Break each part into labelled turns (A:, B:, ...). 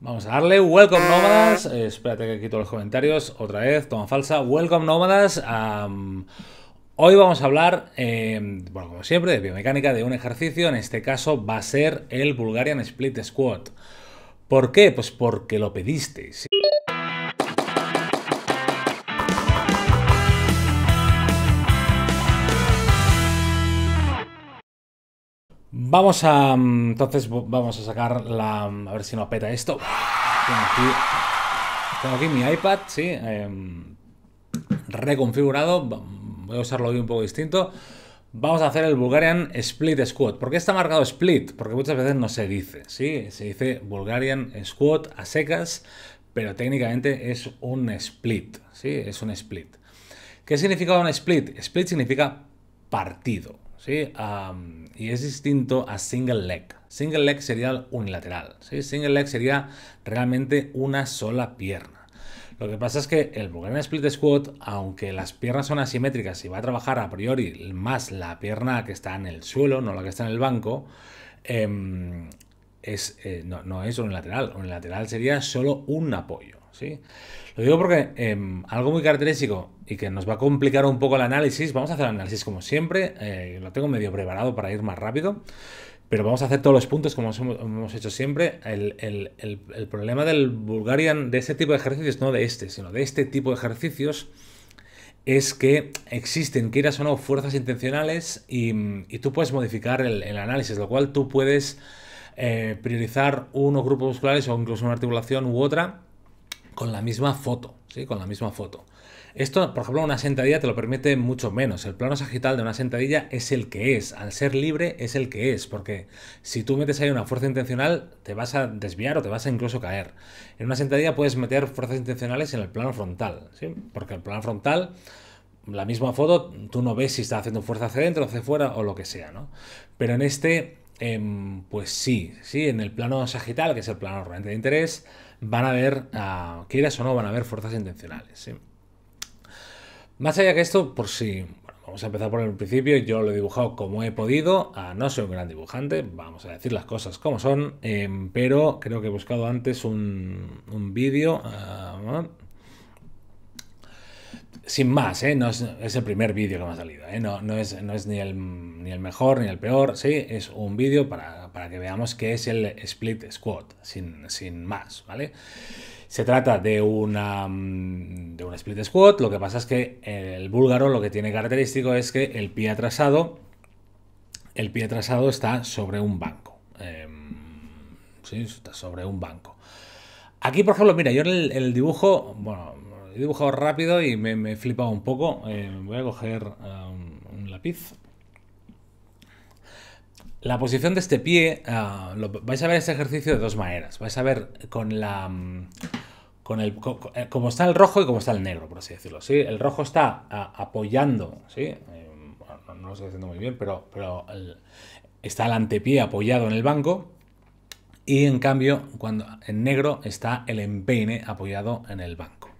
A: Vamos a darle welcome ah. nómadas. espérate que quito los comentarios otra vez. Toma falsa. Welcome nómadas. hoy vamos a hablar, em, bueno, como siempre, de biomecánica de un ejercicio. En este caso va a ser el Bulgarian Split Squat. ¿Por qué? Pues porque lo pediste, Vamos a... Mm, entonces vamos a sacar la... Mm, a ver si nos apeta esto. Tengo aquí, mi iPad, sí. Em, reconfigurado. Voy a usarlo hoy un poco distinto. Vamos a hacer el Bulgarian Split Squat. ¿Por qué está marcado Split? Porque muchas veces no se dice, ¿sí? Se dice Bulgarian Squat a secas, pero técnicamente es un split, ¿sí? Es un split. ¿Qué significa un split? Split significa partido y es distinto a single leg. Single leg sería unilateral, ¿sí? Single leg sería realmente una sola pierna. Lo que pasa es que el Bulgarian Split Squat, aunque las piernas son asimétricas y va a trabajar a priori más la pierna que está en el suelo, no la que está en el banco, em, es, eh, no, no, es unilateral. Unilateral sería solo un apoyo. ¿sí? Lo digo porque em, algo muy característico y que nos va a complicar un poco el análisis, vamos a hacer el análisis como siempre, eh, lo tengo medio preparado para ir más rápido, pero vamos a hacer todos los puntos como hemos hecho siempre. El, problema del Bulgarian, de este tipo de ejercicios, no de este, sino de este tipo de ejercicios, es que existen, quieras o no, fuerzas intencionales y, y tú puedes modificar el, análisis, lo cual tú puedes eh, priorizar unos grupos musculares o incluso una articulación u otra con la misma foto, ¿sí? Con la misma foto. Esto, por ejemplo, una sentadilla te lo permite mucho menos. El plano sagital de una sentadilla es el que es. Al ser libre es el que es, porque si tú metes ahí una fuerza intencional, te vas a desviar o te vas a incluso caer. En una sentadilla puedes meter fuerzas intencionales en el plano frontal, ¿sí? Porque el plano frontal la misma foto, tú no ves si está haciendo fuerza hacia adentro, hacia fuera o lo que sea, ¿no? Pero en este, em, pues sí, sí, en el plano sagital, que es el plano realmente de interés, van a ver ah, quieras o no, van a haber fuerzas intencionales. Más allá que esto, por si... vamos a empezar por el principio. Yo lo he dibujado como he podido. Ah, no soy un gran dibujante, vamos a decir las cosas como son. Em, pero creo que he buscado antes un, vídeo. Ah, sin más, ¿eh? es, el primer vídeo que me ha salido. ¿eh? No, es, ni, el, ni el mejor ni el peor. Sí, es un vídeo para para que veamos qué es el split squat, sin, sin más, ¿vale? Se trata de una mm, de un split squat, lo que pasa es que el búlgaro lo que tiene característico es que el pie atrasado el pie atrasado está sobre un banco. Em, sí, está sobre un banco. Aquí, por ejemplo, mira, yo en el, dibujo, bueno, he dibujado rápido y me, me he flipado un poco. Eh, voy a coger em, un lápiz la posición de este pie, ah, vais a ver este ejercicio de dos maneras. Vais a ver con la... Mm, con el, eh, está el rojo y cómo está el negro, por así decirlo. ¿sí? El rojo está ah, apoyando, eh, no, lo estoy haciendo muy bien, pero, pero está el antepié apoyado en el banco y en cambio cuando en negro está el empeine apoyado en el banco.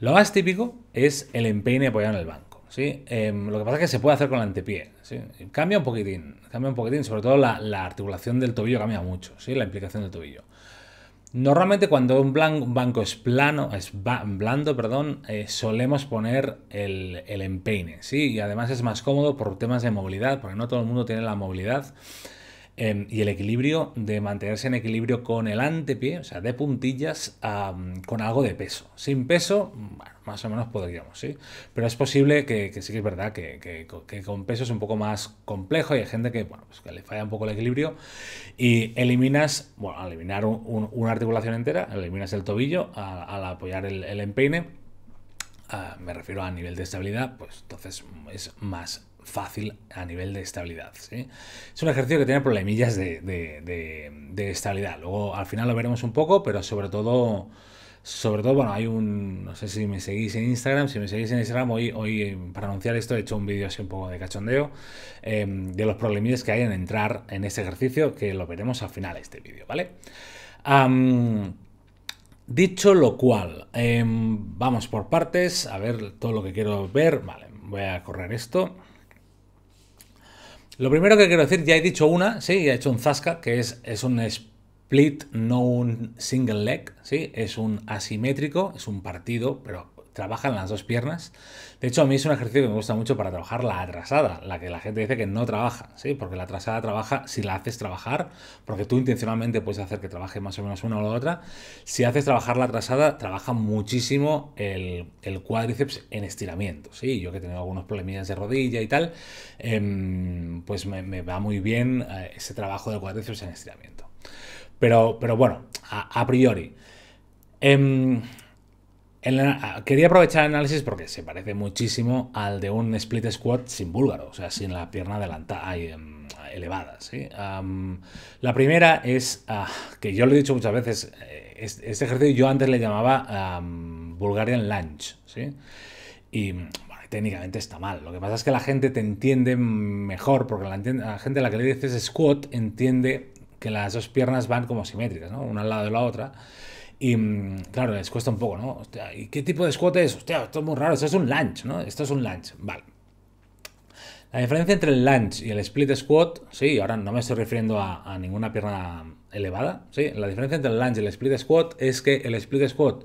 A: Lo más típico es el empeine apoyado en el banco. ¿sí? Em, lo que pasa es que se puede hacer con el antepié, ¿sí? Cambia un poquitín, cambia un poquitín, sobre todo la, articulación del tobillo cambia mucho, ¿sí? La implicación del tobillo. Normalmente cuando un, banco es plano, es blando, perdón, eh, solemos poner el, empeine, ¿sí? Y además es más cómodo por temas de movilidad, porque no todo el mundo tiene la movilidad Em, y el equilibrio de mantenerse en equilibrio con el antepié, o sea, de puntillas, con algo de peso. Sin peso, bueno, más o menos podríamos, ¿sí? Pero es posible que, sí que es verdad que, con peso es un poco más complejo y hay gente que, bueno, pues que le falla un poco el equilibrio y eliminas, bueno, eliminar una articulación entera, eliminas el tobillo al, apoyar el, empeine. Ah, me refiero a nivel de estabilidad, pues entonces es más fácil a nivel de estabilidad. Es un ejercicio que tiene problemillas de, estabilidad. Luego al final lo veremos un poco, pero sobre todo, sobre todo, bueno, hay un, no sé si me seguís en Instagram, si me seguís en Instagram, hoy, hoy eh, para anunciar esto he hecho un vídeo así un poco de cachondeo em, de los problemillas que hay en entrar en este ejercicio, que lo veremos al final este vídeo, ¿vale? dicho lo cual, em, vamos por partes, a ver todo lo que quiero ver, vale, voy a correr esto. Lo primero que quiero decir, ya he dicho una, sí, ya he hecho un Zasca, que es, es un split, no un single leg, sí, es un asimétrico, es un partido, pero trabajan las dos piernas. De hecho, a mí es un ejercicio que me gusta mucho para trabajar la atrasada, la que la gente dice que no trabaja, ¿sí? Porque la atrasada trabaja si la haces trabajar, porque tú intencionalmente puedes hacer que trabaje más o menos una o la otra. Si haces trabajar la atrasada, trabaja muchísimo el, cuádriceps en estiramiento, ¿sí? Yo que he tenido algunos problemillas de rodilla y tal, em, pues me, va muy bien eh, ese trabajo del cuádriceps en estiramiento. Pero, pero bueno, a, priori. Em, Ah, quería aprovechar el análisis porque se parece muchísimo al de un split squat sin búlgaro, o sea, sin la pierna adelantada, em, elevada. ¿sí? la primera es, ah, que yo lo he dicho muchas veces, eh, este ejercicio yo antes le llamaba Bulgarian Lunge, ¿sí? Y mm, bueno, técnicamente está mal. Lo que pasa es que la gente te entiende mejor, porque la, la gente a la que le dices squat entiende que las dos piernas van como simétricas, ¿no? Una al lado de la otra. Y mm, claro, les cuesta un poco, ¿no? ¿Y qué tipo de squat es? Hostia, esto es muy raro, esto es un lunge, ¿no? Esto es un Lunch. vale. La diferencia entre el lunge y el split squat, sí, ahora no me estoy refiriendo a, ninguna pierna elevada, sí, la diferencia entre el Lunch y el split squat es que el split squat,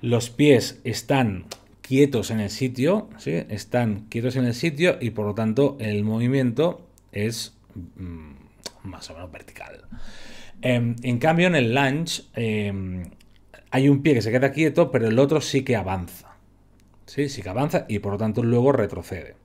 A: los pies están quietos en el sitio, ¿sí? están quietos en el sitio y por lo tanto el movimiento es mm, más o menos vertical. Em, en cambio, en el lunge em, hay un pie que se queda quieto, pero el otro sí que avanza. Sí, sí que avanza y por lo tanto luego retrocede.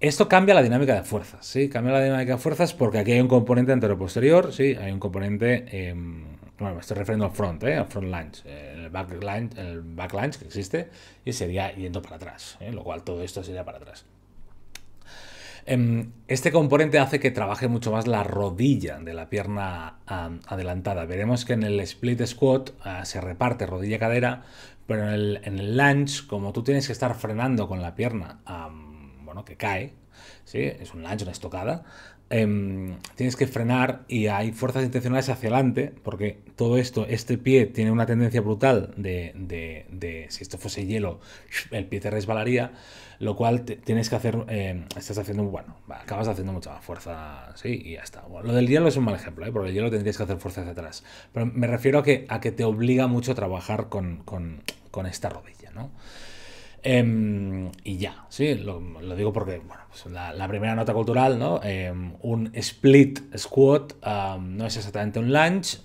A: Esto cambia la dinámica de fuerzas, ¿sí? Cambia la dinámica de fuerzas porque aquí hay un componente anterior-posterior, ¿sí? Hay un componente... Em, bueno, me estoy refiriendo al front, ¿eh? al front launch, eh, el back launch, el back launch que existe, y sería yendo para atrás, eh, lo cual todo esto sería para atrás. Em, este componente hace que trabaje mucho más la rodilla de la pierna adelantada. Veremos que en el split squat ah, se reparte rodilla-cadera, pero en el, lunge, como tú tienes que estar frenando con la pierna, bueno, que cae, ¿sí? es un lunge, una estocada, Em, tienes que frenar y hay fuerzas intencionales hacia adelante, porque todo esto, este pie tiene una tendencia brutal de, si esto fuese hielo, el pie te resbalaría, lo cual tienes que hacer, em, estás haciendo, bueno, acabas haciendo mucha más fuerza, sí, y ya está. Bueno, lo del hielo es un mal ejemplo, ¿eh? porque el hielo tendrías que hacer fuerza hacia atrás, pero me refiero a que, a que te obliga mucho a trabajar con, con, con esta rodilla, ¿no? Em, y ya, sí, lo, digo porque, bueno, pues la, primera nota cultural, ¿no? Em, un split squat no es exactamente un lunge.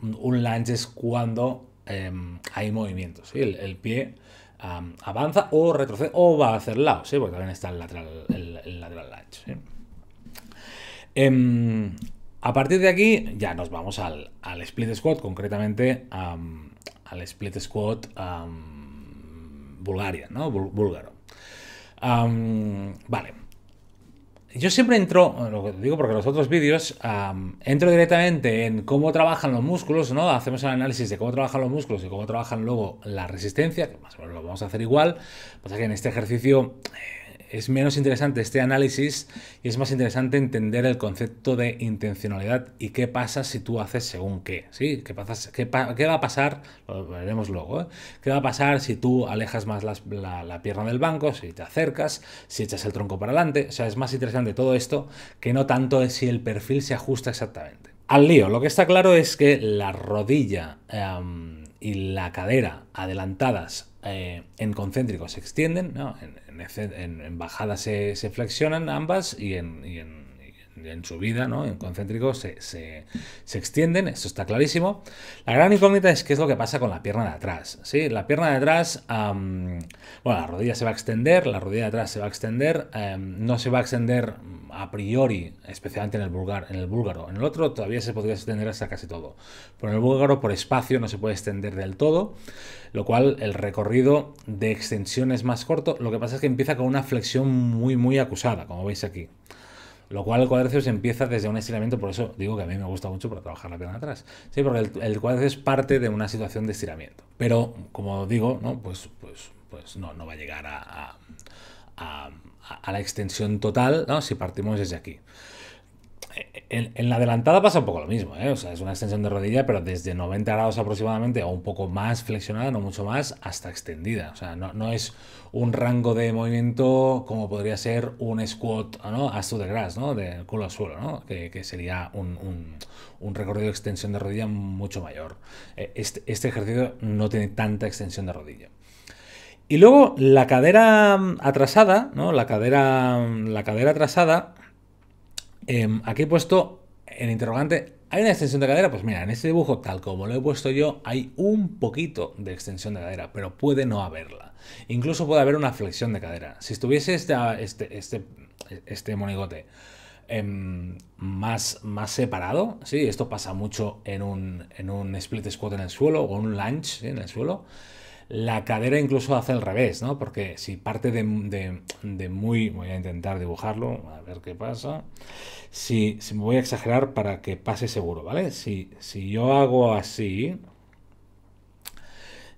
A: un lunge es cuando em, hay movimientos, El, pie avanza o retrocede o va hacia el lado, Porque también está el lateral, el, lunge, a partir de aquí ya nos vamos al, split squat, concretamente al split squat Bulgaria, ¿no? búlgaro. vale. Yo siempre entro, lo digo porque los otros vídeos, entro directamente en cómo trabajan los músculos, ¿no? Hacemos el análisis de cómo trabajan los músculos y cómo trabajan luego la resistencia, que más o menos lo vamos a hacer igual. Pasa que en este ejercicio... Eh, es menos interesante este análisis y es más interesante entender el concepto de intencionalidad y qué pasa si tú haces según qué, ¿sí? ¿Qué, pasa qué, va a pasar? Lo veremos luego, ¿eh? ¿Qué va a pasar si tú alejas más la, la, pierna del banco, si te acercas, si echas el tronco para adelante? O sea, es más interesante todo esto que no tanto si el perfil se ajusta exactamente. Al lío, lo que está claro es que la rodilla... Em, y la cadera adelantadas eh, en concéntrico se extienden, en, en, bajada se, se, flexionan ambas y y en en su vida, En concéntrico se, se, extienden, eso está clarísimo. La gran incógnita es qué es lo que pasa con la pierna de atrás, ¿sí? La pierna de atrás, bueno, la rodilla se va a extender, la rodilla de atrás se va a extender, em, no se va a extender a priori, especialmente en el, vulgar, en el búlgaro. En el otro todavía se podría extender hasta casi todo, pero en el búlgaro por espacio no se puede extender del todo, lo cual el recorrido de extensión es más corto, lo que pasa es que empieza con una flexión muy, muy acusada, como veis aquí. Lo cual el cuádriceps empieza desde un estiramiento, por eso digo que a mí me gusta mucho para trabajar la pierna atrás. Sí, porque el, el es parte de una situación de estiramiento. Pero, como digo, ¿no? pues, pues, pues no, va a llegar a, la extensión total si partimos desde aquí en, la adelantada pasa un poco lo mismo, ¿eh? es una extensión de rodilla, pero desde 90 grados aproximadamente, o un poco más flexionada, no mucho más, hasta extendida. O sea, no, es un rango de movimiento como podría ser un squat ¿no? a de grass, ¿no? De culo al suelo, ¿no? Que, sería un, un, recorrido de extensión de rodilla mucho mayor. Eh, este, este, ejercicio no tiene tanta extensión de rodilla. Y luego la cadera mm, atrasada, ¿no? La cadera, mm, la cadera atrasada Em, aquí he puesto en interrogante, ¿hay una extensión de cadera? Pues mira, en este dibujo, tal como lo he puesto yo, hay un poquito de extensión de cadera, pero puede no haberla. Incluso puede haber una flexión de cadera. Si estuviese este, este, este, monigote em, más, más separado. ¿sí? Esto pasa mucho en un, split squat en el suelo o un lunge en el suelo. La cadera incluso hace al revés, ¿no? Porque si parte de, muy... Voy a intentar dibujarlo, a ver qué pasa. Si, me voy a exagerar para que pase seguro, ¿vale? Si, si yo hago así...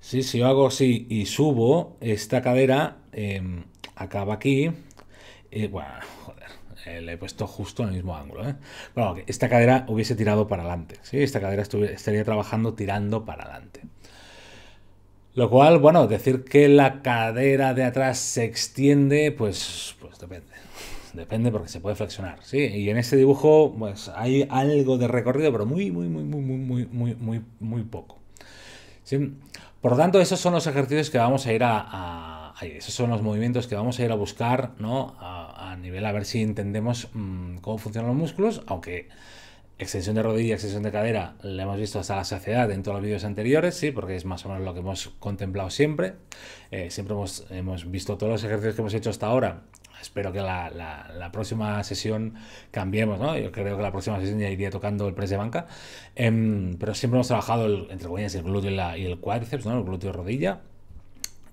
A: si yo hago así y subo, esta cadera em, acaba aquí. bueno, joder, eh, le he puesto justo en el mismo ángulo. ¿eh? Bueno, esta cadera hubiese tirado para adelante. ¿sí? Esta cadera estaría trabajando tirando para adelante. Lo cual, bueno, decir que la cadera de atrás se extiende, pues, pues depende. Depende porque se puede flexionar, ¿sí? Y en ese dibujo, pues hay algo de recorrido, pero muy, muy, muy, muy, muy, muy, muy, muy poco. Por lo tanto, esos son los ejercicios que vamos a ir a, Esos son los movimientos que vamos a ir a buscar, ¿no? A, nivel, a ver si entendemos mm, cómo funcionan los músculos, aunque... Extensión de rodilla, extensión de cadera, la hemos visto hasta la saciedad en todos los vídeos anteriores, sí, porque es más o menos lo que hemos contemplado siempre. Eh, siempre hemos, hemos, visto todos los ejercicios que hemos hecho hasta ahora. Espero que la, próxima sesión cambiemos, ¿no? Yo creo que la próxima sesión ya iría tocando el press de banca. Em, pero siempre hemos trabajado el, entre comillas el glúteo y, el cuádriceps, ¿no? El glúteo y rodilla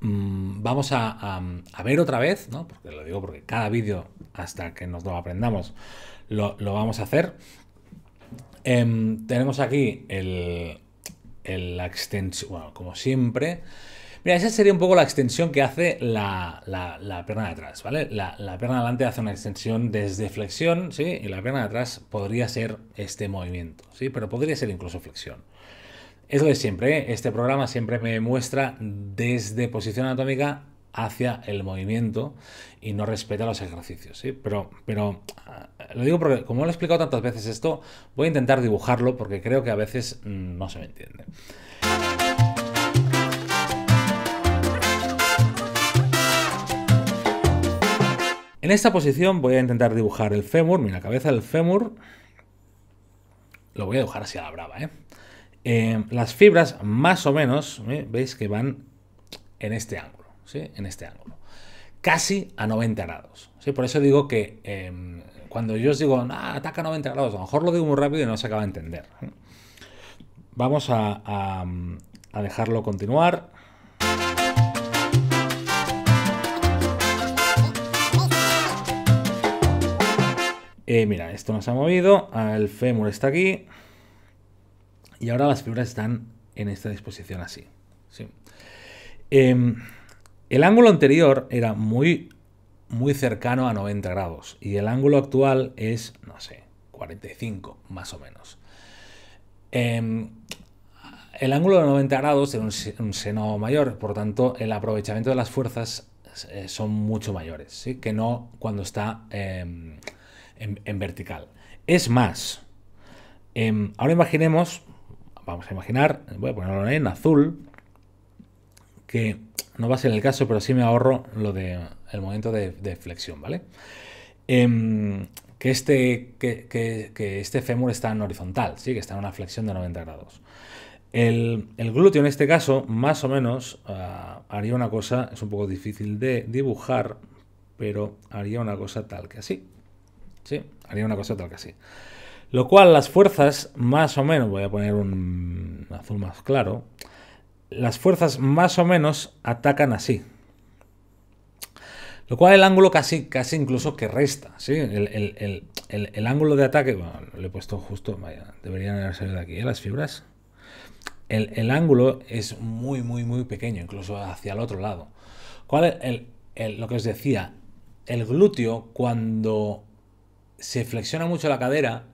A: mm, vamos a, ver otra vez, ¿no? porque lo digo porque cada vídeo, hasta que nos lo aprendamos, lo, lo vamos a hacer. Em, tenemos aquí el, la extensión, como siempre. Mira, esa sería un poco la extensión que hace la, perna de atrás, ¿vale? La, perna delante hace una extensión desde flexión, ¿sí? Y la pierna de atrás podría ser este movimiento, ¿sí? Pero podría ser incluso flexión. Es de siempre, ¿eh? este programa siempre me muestra desde posición anatómica hacia el movimiento y no respeta los ejercicios. Pero, pero ah, lo digo porque, como lo he explicado tantas veces esto, voy a intentar dibujarlo porque creo que a veces mm, no se me entiende. En esta posición voy a intentar dibujar el fémur, mira, cabeza del fémur. Lo voy a dibujar así a la brava, ¿eh? eh las fibras, más o menos, ¿eh? veis que van en este ángulo en este ángulo. Casi a 90 grados. ¿sí? Por eso digo que em, cuando yo os digo, ataca a 90 grados, a lo mejor lo digo muy rápido y no se acaba de entender. Vamos a, dejarlo continuar. Eh, mira, esto nos ha movido, el fémur está aquí y ahora las fibras están en esta disposición así. ¿sí? Em, el ángulo anterior era muy, muy cercano a 90 grados y el ángulo actual es, no sé, 45 más o menos. Em, el ángulo de 90 grados tiene un, seno mayor, por tanto el aprovechamiento de las fuerzas eh, son mucho mayores ¿sí? que no cuando está em, en, vertical. Es más, em, ahora imaginemos, vamos a imaginar, voy a ponerlo en azul, que no va a ser el caso, pero sí me ahorro lo de el momento de, flexión, ¿vale? Em, que, este, que, este fémur está en horizontal, ¿sí? que está en una flexión de 90 grados. El, el glúteo en este caso, más o menos, ah, haría una cosa, es un poco difícil de dibujar, pero haría una cosa tal que así. ¿Sí? Haría una cosa tal que así. Lo cual las fuerzas, más o menos, voy a poner un azul más claro, las fuerzas más o menos atacan así. Lo cual el ángulo casi, casi incluso que resta, ¿sí? El, ángulo de ataque, bueno, le he puesto justo, deberían haber salido de aquí, ¿eh? Las fibras. El, ángulo es muy, muy, muy pequeño, incluso hacia el otro lado. ¿Cuál es lo que os decía? El glúteo, cuando se flexiona mucho la cadera,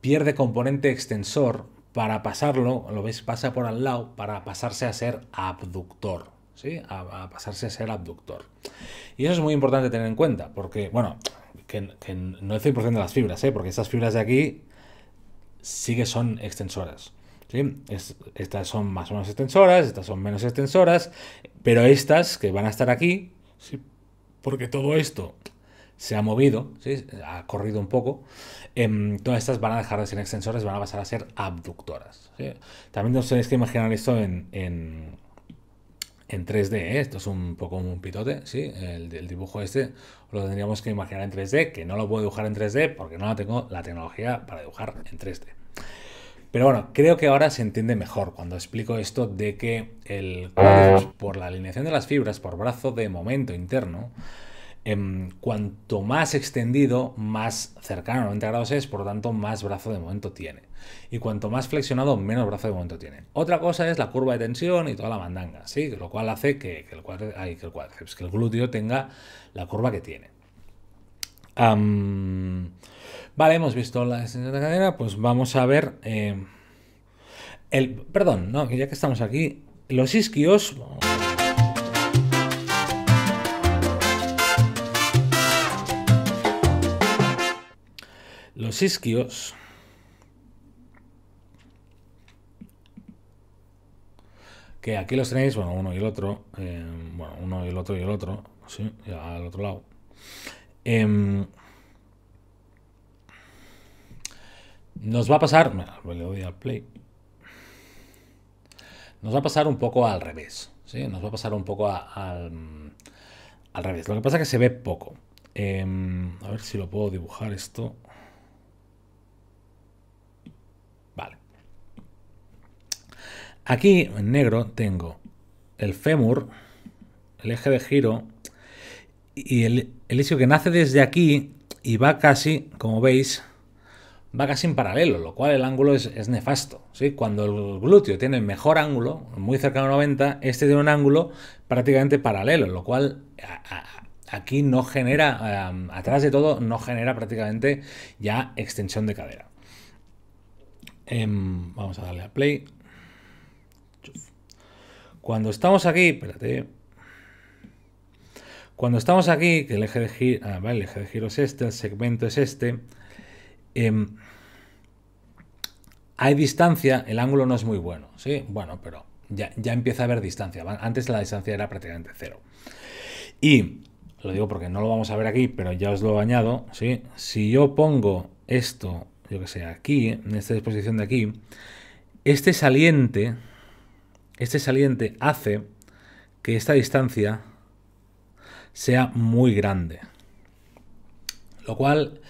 A: pierde componente extensor para pasarlo, lo ves, pasa por al lado para pasarse a ser abductor, ¿sí? A, pasarse a ser abductor. Y eso es muy importante tener en cuenta, porque, bueno, que, no es 100% de las fibras, ¿eh? Porque estas fibras de aquí sí que son extensoras. ¿Sí? estas son más o menos extensoras, estas son menos extensoras, pero estas que van a estar aquí, ¿sí? porque todo esto se ha movido, ha corrido un poco, em, todas estas van a dejar de ser extensores, van a pasar a ser abductoras. También os tenéis que imaginar esto en, en, 3D, ¿eh? esto es un poco un pitote, ¿sí? el, dibujo este lo tendríamos que imaginar en 3D, que no lo puedo dibujar en 3D porque no tengo la tecnología para dibujar en 3D. Pero bueno, creo que ahora se entiende mejor cuando explico esto de que el por la alineación de las fibras por brazo de momento interno, Em, cuanto más extendido, más cercano a 90 grados es, por lo tanto, más brazo de momento tiene. Y cuanto más flexionado, menos brazo de momento tiene. Otra cosa es la curva de tensión y toda la mandanga, ¿sí? Lo cual hace que, el, que, el cuádriceps, que el glúteo tenga la curva que tiene. vale, hemos visto la extensión de cadera, pues vamos a ver... Eh, el, perdón, no, ya que estamos aquí, los isquios... Los isquios que aquí los tenéis, bueno, uno y el otro, em, bueno, uno y el otro y el otro, sí, al otro lado. Em, nos va a pasar, le doy al play, nos va a pasar un poco al revés, ¿sí? Nos va a pasar un poco al, al, revés. Lo que pasa es que se ve poco. Em, a ver si lo puedo dibujar esto. Aquí en negro tengo el fémur, el eje de giro y el, el que nace desde aquí y va casi, como veis, va casi en paralelo, lo cual el ángulo es, nefasto. ¿sí? Cuando el glúteo tiene el mejor ángulo, muy cercano a 90, este tiene un ángulo prácticamente paralelo, lo cual aquí no genera, atrás de todo, no genera prácticamente ya extensión de cadera. Em, vamos a darle a play. Cuando estamos aquí, espérate. Cuando estamos aquí, que el eje de giro, ah, el eje giro es este, el segmento es este, em, hay distancia, el ángulo no es muy bueno, ¿sí? Bueno, pero ya, ya empieza a haber distancia. Antes la distancia era prácticamente cero. Y lo digo porque no lo vamos a ver aquí, pero ya os lo añado, ¿sí? Si yo pongo esto, yo que sé, aquí, en esta disposición de aquí, este saliente, este saliente hace que esta distancia sea muy grande. Lo cual,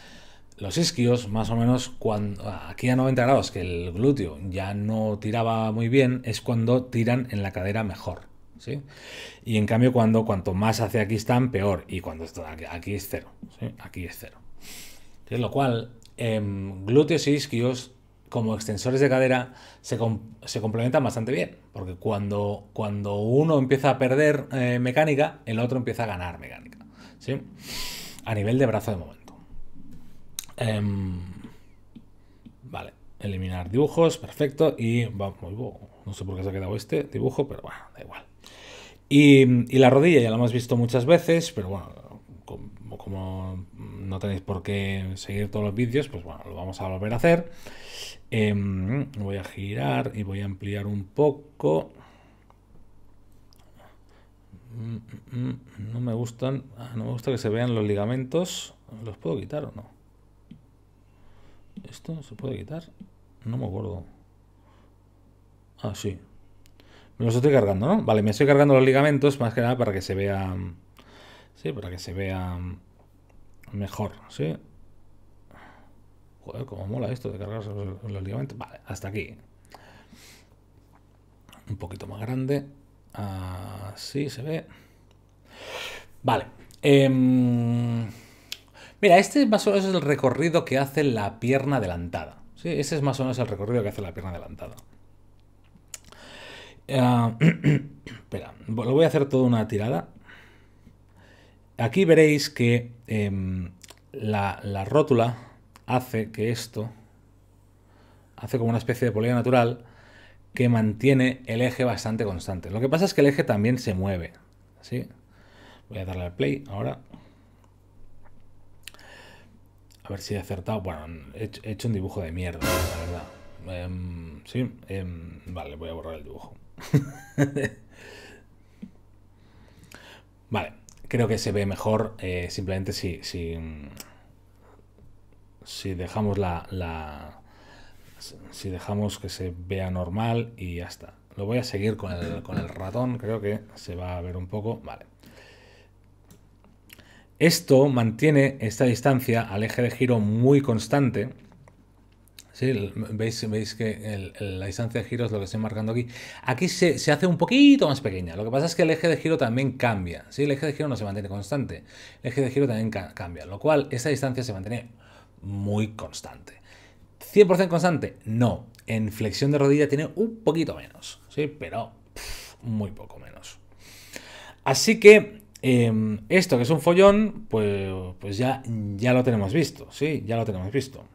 A: los isquios, más o menos, cuando, aquí a 90 grados, que el glúteo ya no tiraba muy bien, es cuando tiran en la cadera mejor. ¿Sí? Y en cambio, cuando cuanto más hacia aquí están, peor. Y cuando aquí es cero. Aquí es cero. lo cual, em, glúteos y isquios, como extensores de cadera, se, se complementan bastante bien. Porque cuando, cuando uno empieza a perder eh, mecánica, el otro empieza a ganar mecánica. ¿Sí? A nivel de brazo de momento. Em, vale. Eliminar dibujos, perfecto. Y vamos, no sé por qué se ha quedado este dibujo, pero bueno, da igual. Y, y la rodilla ya la hemos visto muchas veces, pero bueno, como no tenéis por qué seguir todos los vídeos, pues bueno, lo vamos a volver a hacer. Em, voy a girar y voy a ampliar un poco. Mm, mm, mm, no me gustan, ah, no me gusta que se vean los ligamentos. ¿Los puedo quitar o no? ¿Esto se puede quitar? No me acuerdo. Ah, sí. Me los estoy cargando, ¿no? Vale, me estoy cargando los ligamentos más que nada para que se vean Sí, para que se vea mm, mejor, ¿sí? Joder, cómo mola esto de cargarse los, ligamentos. Vale, hasta aquí. Un poquito más grande. Así se ve. Vale. Em, mira, este más o menos es el recorrido que hace la pierna adelantada. ¿sí? Ese es más o menos el recorrido que hace la pierna adelantada. Ah, espera, lo voy a hacer toda una tirada Aquí veréis que em, la, rótula hace que esto, hace como una especie de polea natural que mantiene el eje bastante constante. Lo que pasa es que el eje también se mueve. ¿sí? Voy a darle al play ahora. A ver si he acertado. Bueno, he hecho, un dibujo de mierda, la verdad. Em, sí, em, vale, voy a borrar el dibujo. vale creo que se ve mejor eh, simplemente si, si, dejamos la, si dejamos que se vea normal y ya está. Lo voy a seguir con el, con el ratón, creo que se va a ver un poco. Vale. Esto mantiene esta distancia al eje de giro muy constante Sí, veis, veis que la distancia de giro es lo que estoy marcando aquí. Aquí se, hace un poquito más pequeña. Lo que pasa es que el eje de giro también cambia. ¿sí? El eje de giro no se mantiene constante. El eje de giro también cambia. Lo cual, esa distancia se mantiene muy constante. ¿100% constante? No. En flexión de rodilla tiene un poquito menos. ¿sí? Pero muy poco menos. Así que em, esto que es un follón, pues, pues ya, ya lo tenemos visto. ¿sí? Ya lo tenemos visto.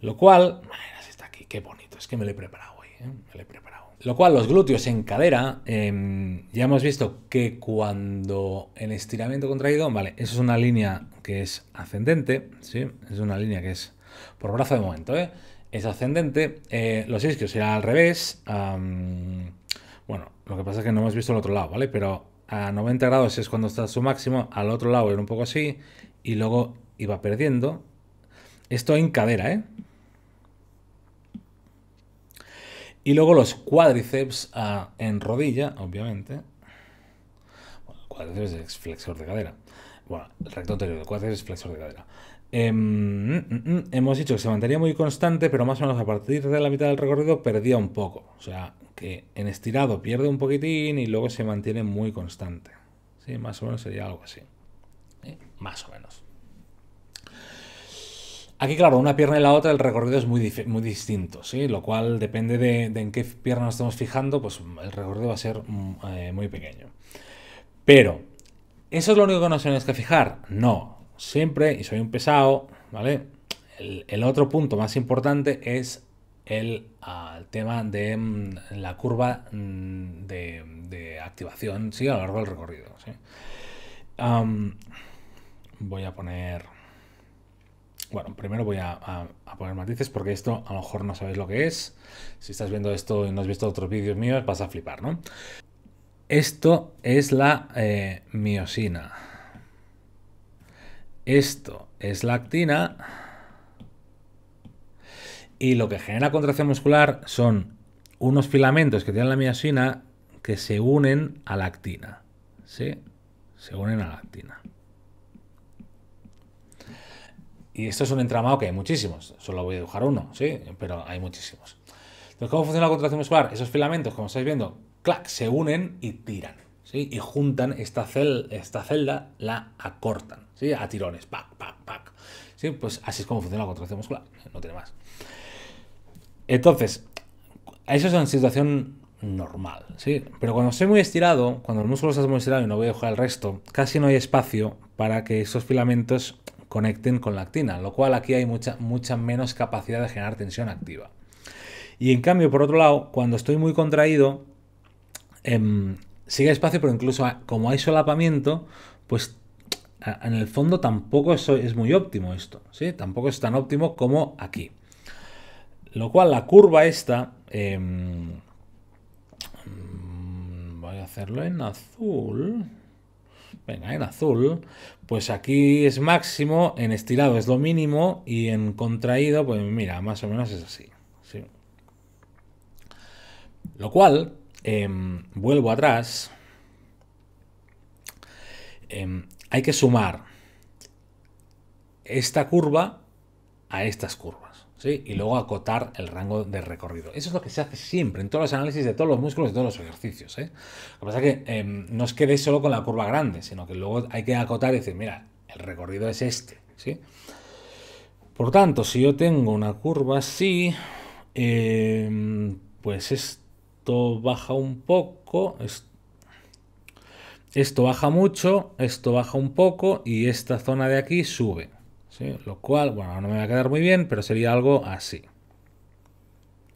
A: Lo cual, está aquí, qué bonito, es que me lo he preparado hoy, ¿eh? me lo he preparado. Lo cual, los glúteos en cadera, em, ya hemos visto que cuando el estiramiento contraído, vale, eso es una línea que es ascendente, ¿sí? Es una línea que es por brazo de momento, ¿eh? Es ascendente, eh, los isquios será al revés, bueno, lo que pasa es que no hemos visto el otro lado, ¿vale? Pero a 90 grados es cuando está a su máximo, al otro lado era un poco así, y luego iba perdiendo. Esto en cadera, ¿eh? Y luego los cuádriceps ah, en rodilla, obviamente. cuádriceps es flexor de cadera. Bueno, el recto anterior del cuádriceps es flexor de cadera. Em, mm, mm, mm, hemos dicho que se mantenía muy constante, pero más o menos a partir de la mitad del recorrido perdía un poco. O sea, que en estirado pierde un poquitín y luego se mantiene muy constante. Sí, más o menos sería algo así. ¿Eh? Más o menos. Aquí, claro, una pierna y la otra el recorrido es muy, muy distinto, ¿sí? Lo cual depende de, en qué pierna nos estamos fijando, pues el recorrido va a ser mm, eh, muy pequeño. Pero, ¿eso es lo único que nos tenemos que fijar? No. Siempre, y soy un pesado, ¿vale? El, otro punto más importante es el, ah, tema de mm, la curva mm, de, activación, ¿sí? A lo largo del recorrido, voy a poner bueno, primero voy a, poner matices porque esto a lo mejor no sabéis lo que es. Si estás viendo esto y no has visto otros vídeos míos, vas a flipar, ¿no? Esto es la eh, miosina. Esto es la actina. Y lo que genera contracción muscular son unos filamentos que tienen la miosina que se unen a la actina. ¿Sí? Se unen a la actina. Y esto es un entramado que hay muchísimos. Solo voy a dibujar uno, ¿sí? Pero hay muchísimos. Entonces, ¿cómo funciona la contracción muscular? Esos filamentos, como estáis viendo, clac, se unen y tiran, ¿sí? Y juntan esta, cel esta celda, la acortan, ¿sí? A tirones, pac, pac, pac. ¿Sí? Pues así es como funciona la contracción muscular, no tiene más. Entonces, eso es una situación normal, ¿sí? Pero cuando estoy muy estirado, cuando el músculo está muy estirado y no voy a dibujar el resto, casi no hay espacio para que esos filamentos conecten con la actina, lo cual aquí hay mucha, mucha menos capacidad de generar tensión activa. Y en cambio, por otro lado, cuando estoy muy contraído, em, sigue espacio, pero incluso como hay solapamiento, pues en el fondo tampoco es, es muy óptimo esto, ¿sí? Tampoco es tan óptimo como aquí. Lo cual la curva esta... Em, mm, voy a hacerlo en azul. Venga, en azul, pues aquí es máximo, en estirado es lo mínimo y en contraído, pues mira, más o menos es así. Lo cual, em, vuelvo atrás, em, hay que sumar esta curva a estas curvas y luego acotar el rango de recorrido. Eso es lo que se hace siempre en todos los análisis de todos los músculos, y todos los ejercicios. ¿eh? Lo que pasa es que em, no os quedéis solo con la curva grande, sino que luego hay que acotar y decir, mira, el recorrido es este. ¿sí? Por tanto, si yo tengo una curva así, em, pues esto baja un poco, esto baja mucho, esto baja un poco y esta zona de aquí sube. Lo cual, bueno, no me va a quedar muy bien, pero sería algo así.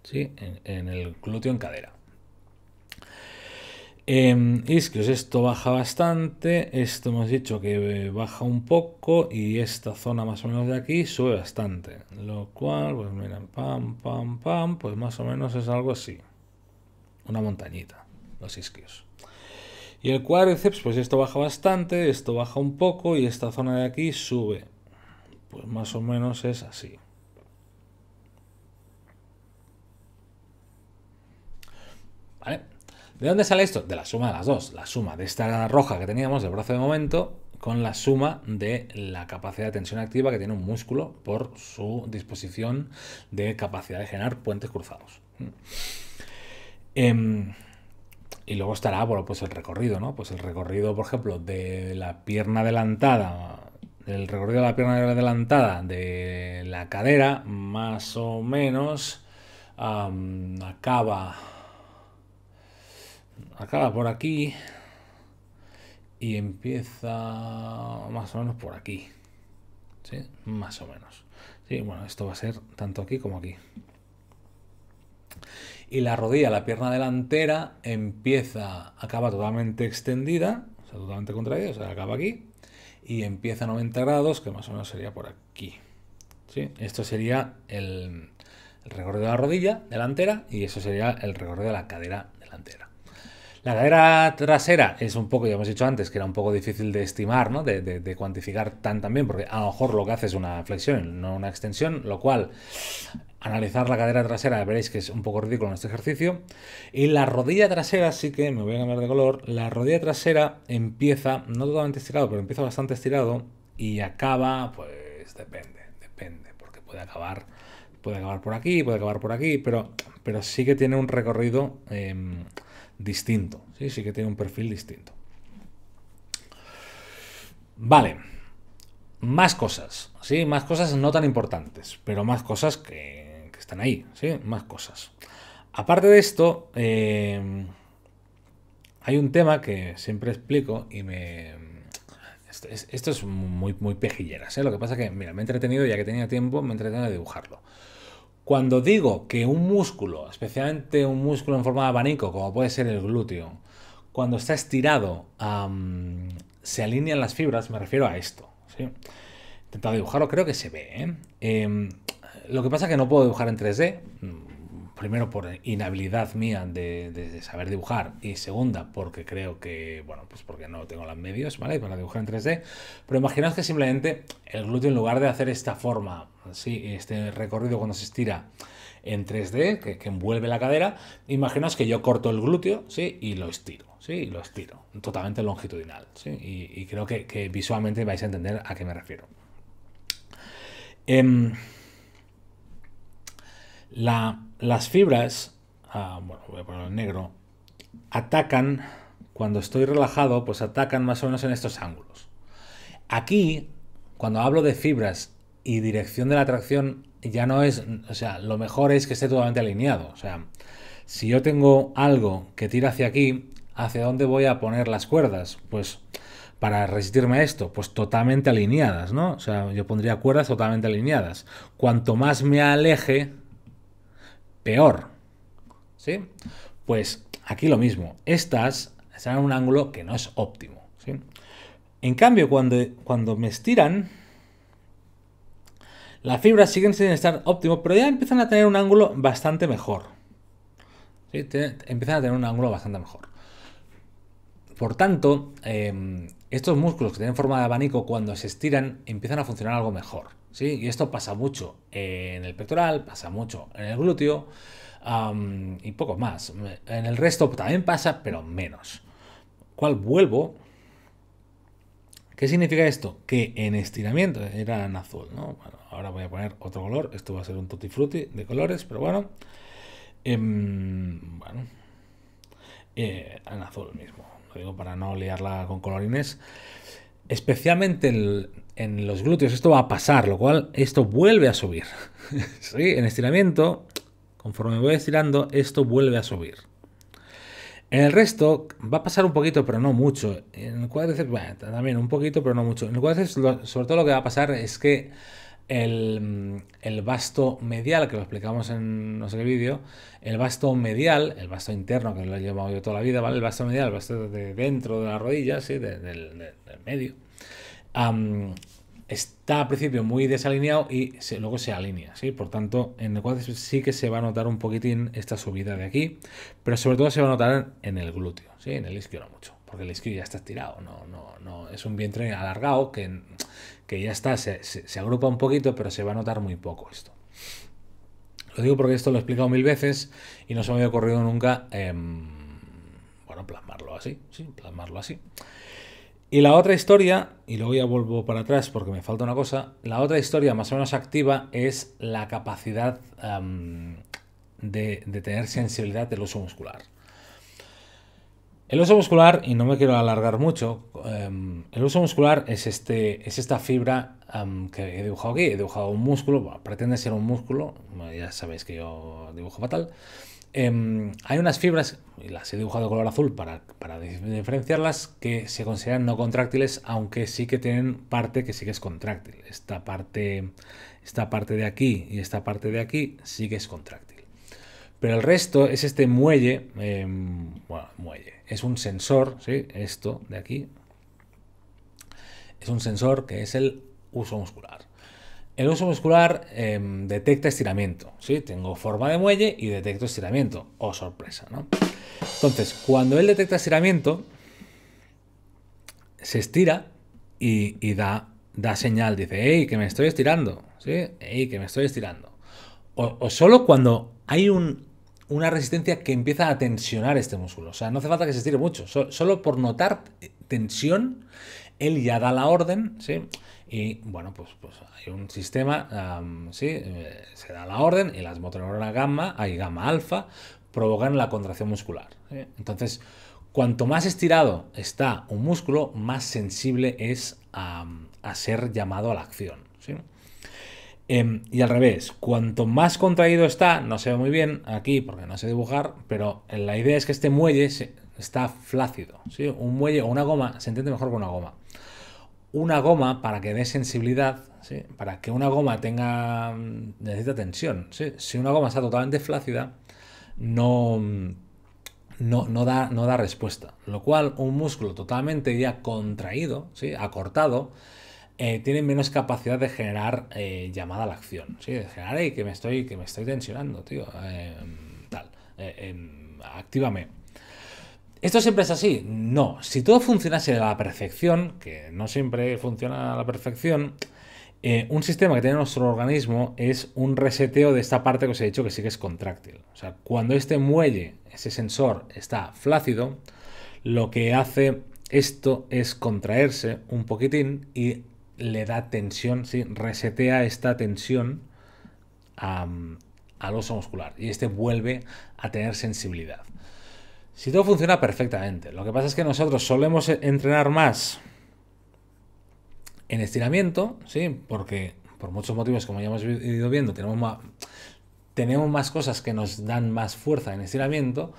A: ¿Sí? En, el glúteo en cadera. Em, isquios, esto baja bastante, esto hemos dicho que eh, baja un poco y esta zona más o menos de aquí sube bastante. Lo cual, pues miren, pam, pam, pam, pues más o menos es algo así. Una montañita, los isquios. Y el cuádriceps, pues esto baja bastante, esto baja un poco y esta zona de aquí sube. Pues más o menos es así. ¿De dónde sale esto? De la suma de las dos. La suma de esta roja que teníamos del brazo de momento con la suma de la capacidad de tensión activa que tiene un músculo por su disposición de capacidad de generar puentes cruzados. Em, y luego estará pues el recorrido, ¿no? Pues el recorrido, por ejemplo, de la pierna adelantada el recorrido de la pierna adelantada de la cadera, más o menos, acaba, acaba por aquí y empieza más o menos por aquí. ¿Sí? Más o menos. Sí, bueno, esto va a ser tanto aquí como aquí. Y la rodilla, la pierna delantera, empieza, acaba totalmente extendida, o sea, totalmente contraída, o sea, acaba aquí y empieza a 90 grados, que más o menos sería por aquí. ¿Sí? Esto sería el, el recorrido de la rodilla delantera y eso sería el recorrido de la cadera delantera. La cadera trasera es un poco, ya hemos dicho antes, que era un poco difícil de estimar, ¿no? de, cuantificar tan también, porque a lo mejor lo que hace es una flexión, no una extensión, lo cual analizar la cadera trasera veréis que es un poco ridículo en este ejercicio. Y la rodilla trasera, sí que me voy a cambiar de color, la rodilla trasera empieza, no totalmente estirado, pero empieza bastante estirado y acaba, pues depende, depende, porque puede acabar, puede acabar por aquí, puede acabar por aquí, pero, pero sí que tiene un recorrido... Em, distinto. Sí, sí que tiene un perfil distinto. Vale. Más cosas, ¿sí? Más cosas no tan importantes, pero más cosas que, están ahí, ¿sí? Más cosas. Aparte de esto, em, hay un tema que siempre explico y me... Esto es, muy, muy pejilleras, Lo que pasa que, mira, me he entretenido, ya que tenía tiempo, me he entretenido a dibujarlo. Cuando digo que un músculo, especialmente un músculo en forma de abanico, como puede ser el glúteo, cuando está estirado se alinean las fibras, me refiero a esto. ¿sí? Intentado dibujarlo, creo que se ve. ¿eh? Em, lo que pasa es que no puedo dibujar en 3D, primero por inhabilidad mía de, saber dibujar y segunda porque creo que, bueno, pues porque no tengo las medios, ¿vale? Para dibujar en 3D, pero imaginaos que simplemente el glúteo en lugar de hacer esta forma, ¿sí? este recorrido cuando se estira en 3D, que, envuelve la cadera, imaginaos que yo corto el glúteo, ¿sí? Y lo estiro, ¿sí? lo estiro, totalmente longitudinal, ¿sí? Y, creo que, visualmente vais a entender a qué me refiero. Em, la las fibras, ah, bueno, voy a en negro, atacan, cuando estoy relajado, pues atacan más o menos en estos ángulos. Aquí, cuando hablo de fibras y dirección de la atracción, ya no es, o sea, lo mejor es que esté totalmente alineado. O sea, si yo tengo algo que tira hacia aquí, ¿hacia dónde voy a poner las cuerdas? Pues para resistirme a esto, pues totalmente alineadas, ¿no? O sea, yo pondría cuerdas totalmente alineadas. Cuanto más me aleje, peor. ¿Sí? Pues aquí lo mismo. Estas están en un ángulo que no es óptimo. En cambio, cuando, cuando me estiran, las fibras siguen sin estar óptimo, pero ya empiezan a tener un ángulo bastante mejor. empiezan a tener un ángulo bastante mejor. Por tanto, em, estos músculos que tienen forma de abanico, cuando se estiran, empiezan a funcionar algo mejor. ¿sí? Y esto pasa mucho en el pectoral, pasa mucho en el glúteo y poco más. En el resto también pasa, pero menos. ¿Cuál vuelvo? ¿Qué significa esto? Que en estiramiento era en azul, ¿no? ahora voy a poner otro color. Esto va a ser un tutti frutti de colores, pero bueno. Em, bueno. Eh, en azul mismo. Lo digo para no liarla con colorines. Especialmente el, en los glúteos. Esto va a pasar, lo cual esto vuelve a subir. En estiramiento, conforme voy estirando, esto vuelve a subir. En el resto va a pasar un poquito, pero no mucho. En el cuádriceps, bueno, también un poquito, pero no mucho. En el cuádriceps, sobre todo lo que va a pasar es que el, el vasto medial, que lo explicamos en no sé qué vídeo, el vasto medial, el vasto interno, que lo he llevado yo toda la vida, ¿vale? El vasto medial, el vasto de dentro de la rodilla, ¿sí? del medio está al principio muy desalineado y luego se alinea, Por tanto, en el cuádriceps sí que se va a notar un poquitín esta subida de aquí, pero sobre todo se va a notar en el glúteo, En el isquio no mucho, porque el isquio ya está estirado, no, no, es un vientre alargado que, ya está, se, agrupa un poquito, pero se va a notar muy poco esto. Lo digo porque esto lo he explicado mil veces y no se me había ocurrido nunca, em, bueno, plasmarlo así, plasmarlo así. Y la otra historia, y luego ya vuelvo para atrás porque me falta una cosa, la otra historia más o menos activa es la capacidad de, tener sensibilidad del uso muscular. El uso muscular, y no me quiero alargar mucho, em, el uso muscular es, este, es esta fibra que he dibujado aquí. He dibujado un músculo, pretende ser un músculo, ya sabéis que yo dibujo fatal, Em, hay unas fibras, y las he dibujado de color azul para, diferenciarlas, que se consideran no contráctiles, aunque sí que tienen parte que sí que es contráctil. Esta parte, esta parte de aquí y esta parte de aquí sí que es contráctil. Pero el resto es este muelle, em, muelle, es un sensor, ¿sí? Esto de aquí es un sensor que es el uso muscular. El uso muscular em, detecta estiramiento. ¿sí? Tengo forma de muelle y detecto estiramiento. o oh, sorpresa, ¿no? Entonces, cuando él detecta estiramiento, se estira y, da, da, señal. Dice, hey, que me estoy estirando. ¿Sí? que me estoy estirando. O, solo cuando hay una resistencia que empieza a tensionar este músculo. O sea, no hace falta que se estire mucho. solo por notar tensión, él ya da la orden, ¿sí? y bueno, pues, pues, hay un sistema, sí, eh, se da la orden y las motoneuronas gamma, hay gamma alfa, provocan la contracción muscular. ¿eh? Entonces, cuanto más estirado está un músculo, más sensible es a, ser llamado a la acción. Em, y al revés, cuanto más contraído está, no se ve muy bien aquí porque no sé dibujar, pero la idea es que este muelle está flácido. ¿sí? Un muelle o una goma se entiende mejor con una goma una goma para que dé sensibilidad, para que una goma tenga mm, necesita tensión. ¿sí? Si una goma está totalmente flácida, no, mm, no, no, da, no da respuesta. Lo cual un músculo totalmente ya contraído, ¿sí? acortado, eh, tiene menos capacidad de generar eh, llamada a la acción. ¿sí? De generar, que me estoy, que me estoy tensionando, tío. Eh, tal. Em, actívame. ¿Esto siempre es así? No. Si todo funcionase a la perfección, que no siempre funciona a la perfección, eh, un sistema que tiene nuestro organismo es un reseteo de esta parte que os he dicho que sí que es contráctil. O sea, cuando este muelle, ese sensor, está flácido, lo que hace esto es contraerse un poquitín y le da tensión, resetea esta tensión al oso muscular y este vuelve a tener sensibilidad. Si todo funciona perfectamente. Lo que pasa es que nosotros solemos e-, entrenar más en estiramiento, ¿sí? Porque por muchos motivos, como ya hemos ido viendo, tenemos más, tenemos más cosas que nos dan más fuerza en estiramiento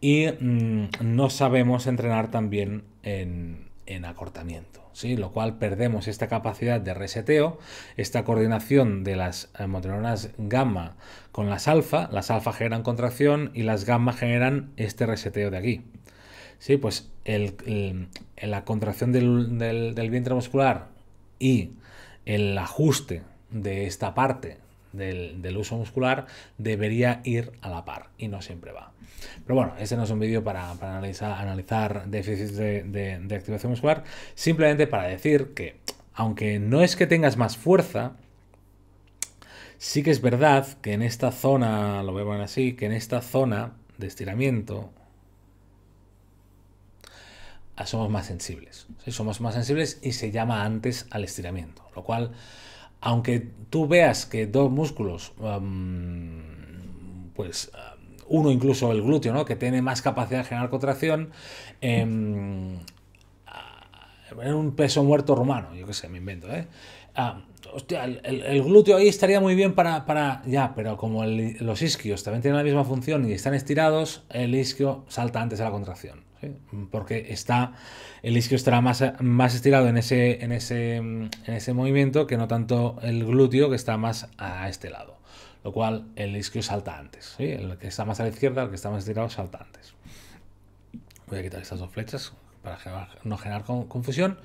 A: y mm, no sabemos entrenar también en acortamiento lo cual perdemos esta capacidad de reseteo, esta coordinación de las eh, motoneuronas gamma con las alfa, las alfa generan contracción y las gamma generan este reseteo de aquí. Sí, pues la contracción del, vientre muscular y el ajuste de esta parte del, uso muscular debería ir a la par y no siempre va. Pero bueno, ese no es un vídeo para, analizar, analizar déficits de, activación muscular, simplemente para decir que, aunque no es que tengas más fuerza, sí que es verdad que en esta zona, lo voy a así, que en esta zona de estiramiento, ah, somos más sensibles. Somos más sensibles y se llama antes al estiramiento. Lo cual, aunque tú veas que dos músculos, pues uno incluso el glúteo, ¿no? que tiene más capacidad de generar contracción, em, en un peso muerto romano, yo que sé, me invento. ¿eh? Ah, el, glúteo ahí estaría muy bien para... para ya, pero como los isquios también tienen la misma función y están estirados, el isquio salta antes de la contracción porque está el isquio estará más, más estirado en ese, en, ese, en ese movimiento que no tanto el glúteo que está más a este lado lo cual el isquio salta antes. El que está más a la izquierda, el que está más estirado salta antes. Voy a quitar estas dos flechas para no generar confusión.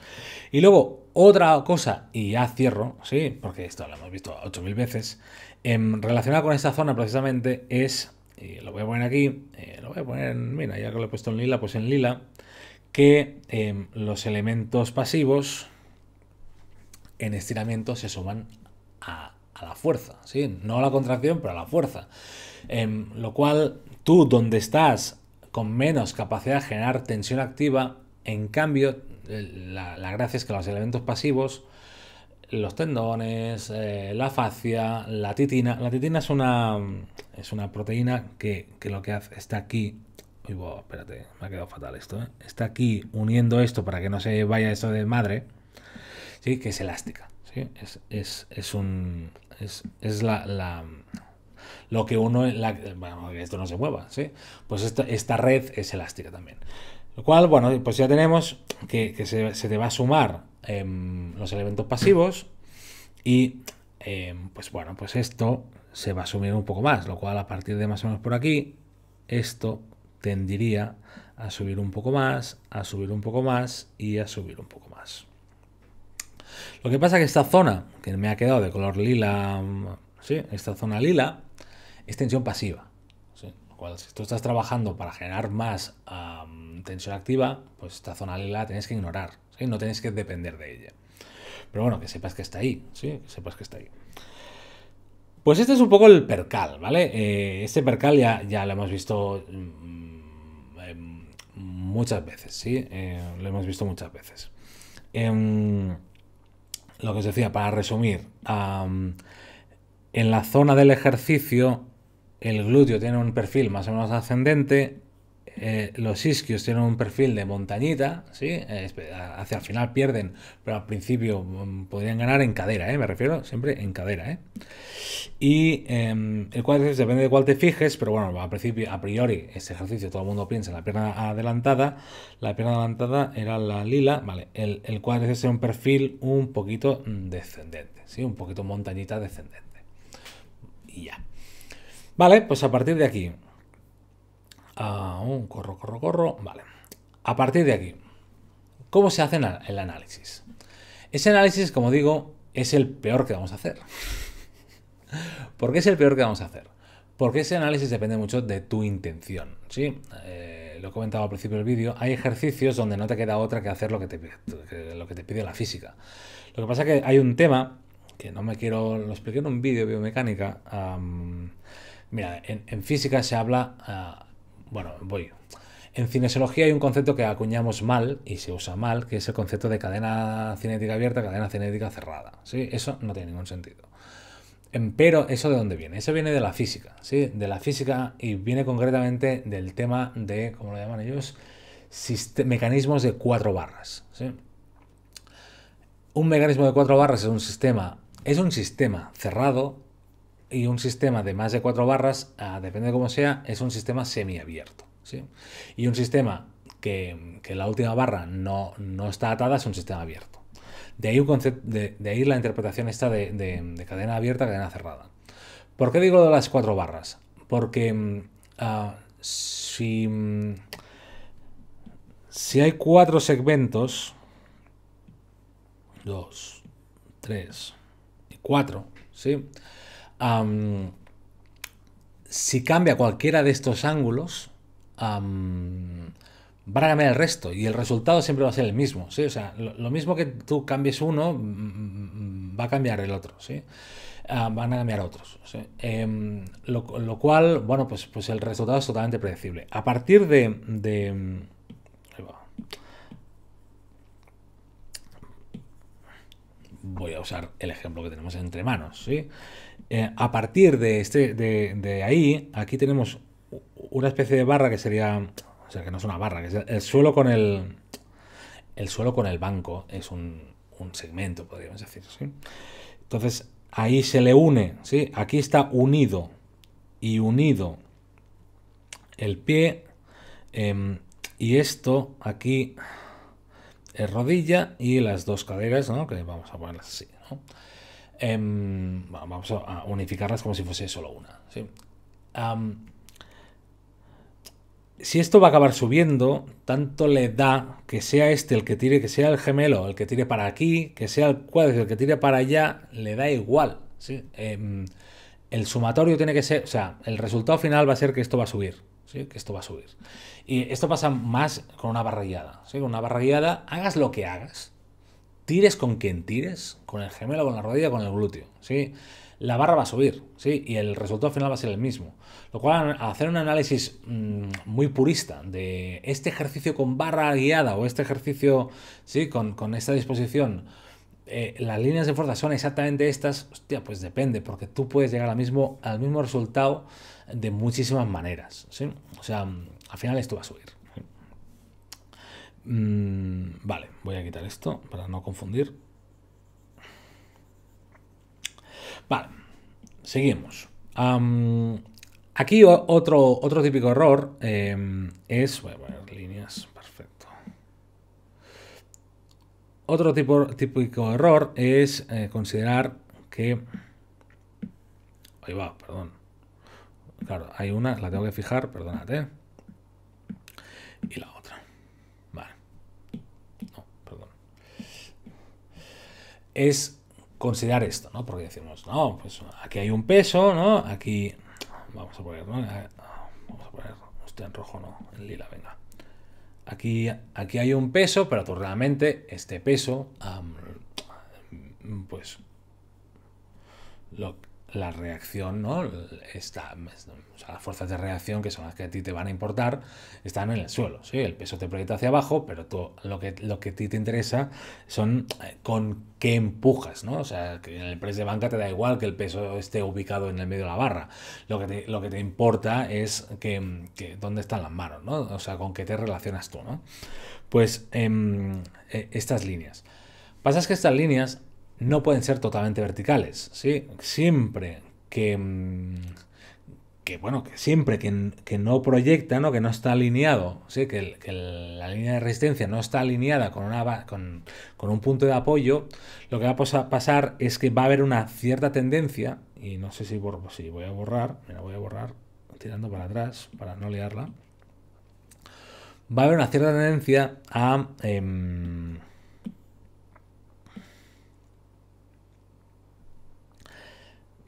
A: Y luego, otra cosa, y ya cierro, ¿sí? porque esto lo hemos visto 8.000 veces, relacionado em, relacionada con esta zona precisamente es, y lo voy a poner aquí, eh, lo voy a poner, mira, ya que lo he puesto en lila, pues en lila, que em, los elementos pasivos en estiramiento se suman a a la fuerza, ¿sí? No a la contracción, pero a la fuerza. Em, lo cual, tú donde estás con menos capacidad de generar tensión activa, en cambio, la, la gracia es que los elementos pasivos, los tendones, eh, la fascia, la titina. La titina es una, es una proteína que, lo que hace está aquí. Uy, espérate, me ha quedado fatal esto. ¿eh? Está aquí uniendo esto para que no se vaya eso de madre. Sí, que es elástica. ¿sí? es un, es, es la, la, lo que uno, la, bueno, esto no se mueva, ¿sí? Pues esta, esta red es elástica también. Lo cual, bueno, pues ya tenemos que, se, te va a sumar em, los elementos pasivos y, em, pues bueno, pues esto se va a subir un poco más, lo cual a partir de más o menos por aquí, esto tendría a subir un poco más, a subir un poco más y a subir un poco más. Lo que pasa es que esta zona, que me ha quedado de color lila, sí, esta zona lila, es tensión pasiva. cual, si tú estás trabajando para generar más tensión activa, pues esta zona lila la tienes que ignorar, no tenés que depender de ella. Pero bueno, que sepas que está ahí, ¿sí? sepas que está ahí. Pues este es un poco el percal, ¿vale? Eh, este percal ya, ya lo hemos visto mm, em, muchas veces, ¿sí? Eh, lo hemos visto muchas veces. Em, lo que os decía, para resumir, en la zona del ejercicio el glúteo tiene un perfil más o menos ascendente, eh, los isquios tienen un perfil de montañita, ¿sí? Eh, hacia el final pierden, pero al principio mm, podrían ganar en cadera, ¿eh? Me refiero siempre en cadera, ¿eh? Y em, el cuádriceps depende de cuál te fijes, pero bueno, a principio, a priori, este ejercicio todo el mundo piensa en la pierna adelantada. La pierna adelantada era la lila, ¿vale? El, el cuádriceps tiene un perfil un poquito mm, descendente, ¿sí? Un poquito montañita descendente. Y ya. Vale, pues a partir de aquí, a ah, un corro, corro, corro. Vale. A partir de aquí, ¿cómo se hace el análisis? Ese análisis, como digo, es el peor que vamos a hacer. ¿Por qué es el peor que vamos a hacer? Porque ese análisis depende mucho de tu intención. ¿sí? Eh, lo he comentado al principio del vídeo, hay ejercicios donde no te queda otra que hacer lo que te, lo que te pide la física. Lo que pasa es que hay un tema que no me quiero. Lo expliqué en un vídeo de biomecánica. mira, en, física se habla. Ah, bueno, voy. En cinesología hay un concepto que acuñamos mal y se usa mal, que es el concepto de cadena cinética abierta, cadena cinética cerrada. ¿sí? Eso no tiene ningún sentido. Em, pero eso de dónde viene? Eso viene de la física, ¿sí? De la física y viene concretamente del tema de, ¿cómo lo llaman ellos? mecanismos de cuatro barras, ¿sí? Un mecanismo de cuatro barras es un sistema, es un sistema cerrado y un sistema de más de cuatro barras, depende de cómo sea, es un sistema semiabierto. ¿sí? Y un sistema que, la última barra no, no, está atada es un sistema abierto. De ahí, un concepto, de, de la interpretación está de, cadena abierta, cadena cerrada. ¿Por qué digo de las cuatro barras? Porque mm, ah, si, mm, si hay cuatro segmentos, dos, tres y cuatro, ¿sí? si cambia cualquiera de estos ángulos, van a cambiar el resto y el resultado siempre va a ser el mismo. lo, mismo que tú cambies uno, mm, mm, va a cambiar el otro. ¿sí? Ah, van a cambiar otros. Em, lo, cual, bueno, pues, pues el resultado es totalmente predecible. A partir de voy a usar el ejemplo que tenemos entre manos. ¿sí? Eh, a partir de, este, de, ahí, aquí tenemos una especie de barra que sería, o sea, que no es una barra, que es el suelo con el, el suelo con el banco, es un, un segmento, podríamos decir. Entonces, ahí se le une, ¿sí? aquí está unido y unido el pie em, y esto aquí eh, rodilla y las dos caderas, ¿no? Que vamos a ponerlas así, em, vamos a unificarlas como si fuese solo una, si esto va a acabar subiendo, tanto le da que sea este el que tire, que sea el gemelo el que tire para aquí, que sea el cuadro el que tire para allá, le da igual. Em, el sumatorio tiene que ser, o sea, el resultado final va a ser que esto va a subir que esto va a subir. Y esto pasa más con una barra guiada. ¿sí? Con una barra guiada, hagas lo que hagas, tires con quien tires, con el gemelo, con la rodilla, con el glúteo. ¿sí? La barra va a subir ¿sí? y el resultado final va a ser el mismo. Lo cual, hacer un análisis mm, muy purista de este ejercicio con barra guiada o este ejercicio ¿sí? con esta disposición eh, las líneas de fuerza son exactamente estas, hostia, pues depende, porque tú puedes llegar al mismo, al mismo resultado de muchísimas maneras, O sea, al final esto va a subir. Mm, vale, voy a quitar esto para no confundir. Vale, seguimos. aquí otro, otro típico error eh, es, voy a líneas Otro tipo, típico error es eh, considerar que... Ahí va, perdón. Claro, hay una, la tengo que fijar, perdónate. Y la otra. Vale. No, perdón. Es considerar esto, ¿no? Porque decimos, no, pues aquí hay un peso, ¿no? Aquí... Vamos a poner, ¿no? Eh, vamos a poner... usted en rojo no, en lila, venga. Aquí, aquí hay un peso, pero tú realmente este peso, pues lo, la reacción, ¿no? Está, o las fuerzas de reacción, que son las que a ti te van a importar, están en el suelo. ¿sí? El peso te proyecta hacia abajo, pero lo, que, lo que a ti te interesa son eh, con qué empujas. ¿no? O sea, que en el press de banca te da igual que el peso esté ubicado en el medio de la barra. Lo que te, lo que te importa es que, dónde están las manos, ¿no? o sea, con qué te relacionas tú. ¿no? Pues em, eh, estas líneas. Pasa que estas líneas no pueden ser totalmente verticales, ¿sí? Siempre que, mm, que bueno, que siempre que, no proyecta, ¿no? Que no está alineado, ¿sí? Que, la línea de resistencia no está alineada con, una, con, un punto de apoyo, lo que va a pasar es que va a haber una cierta tendencia, y no sé si, si voy a borrar, me la voy a borrar tirando para atrás para no liarla, va a haber una cierta tendencia a... Em,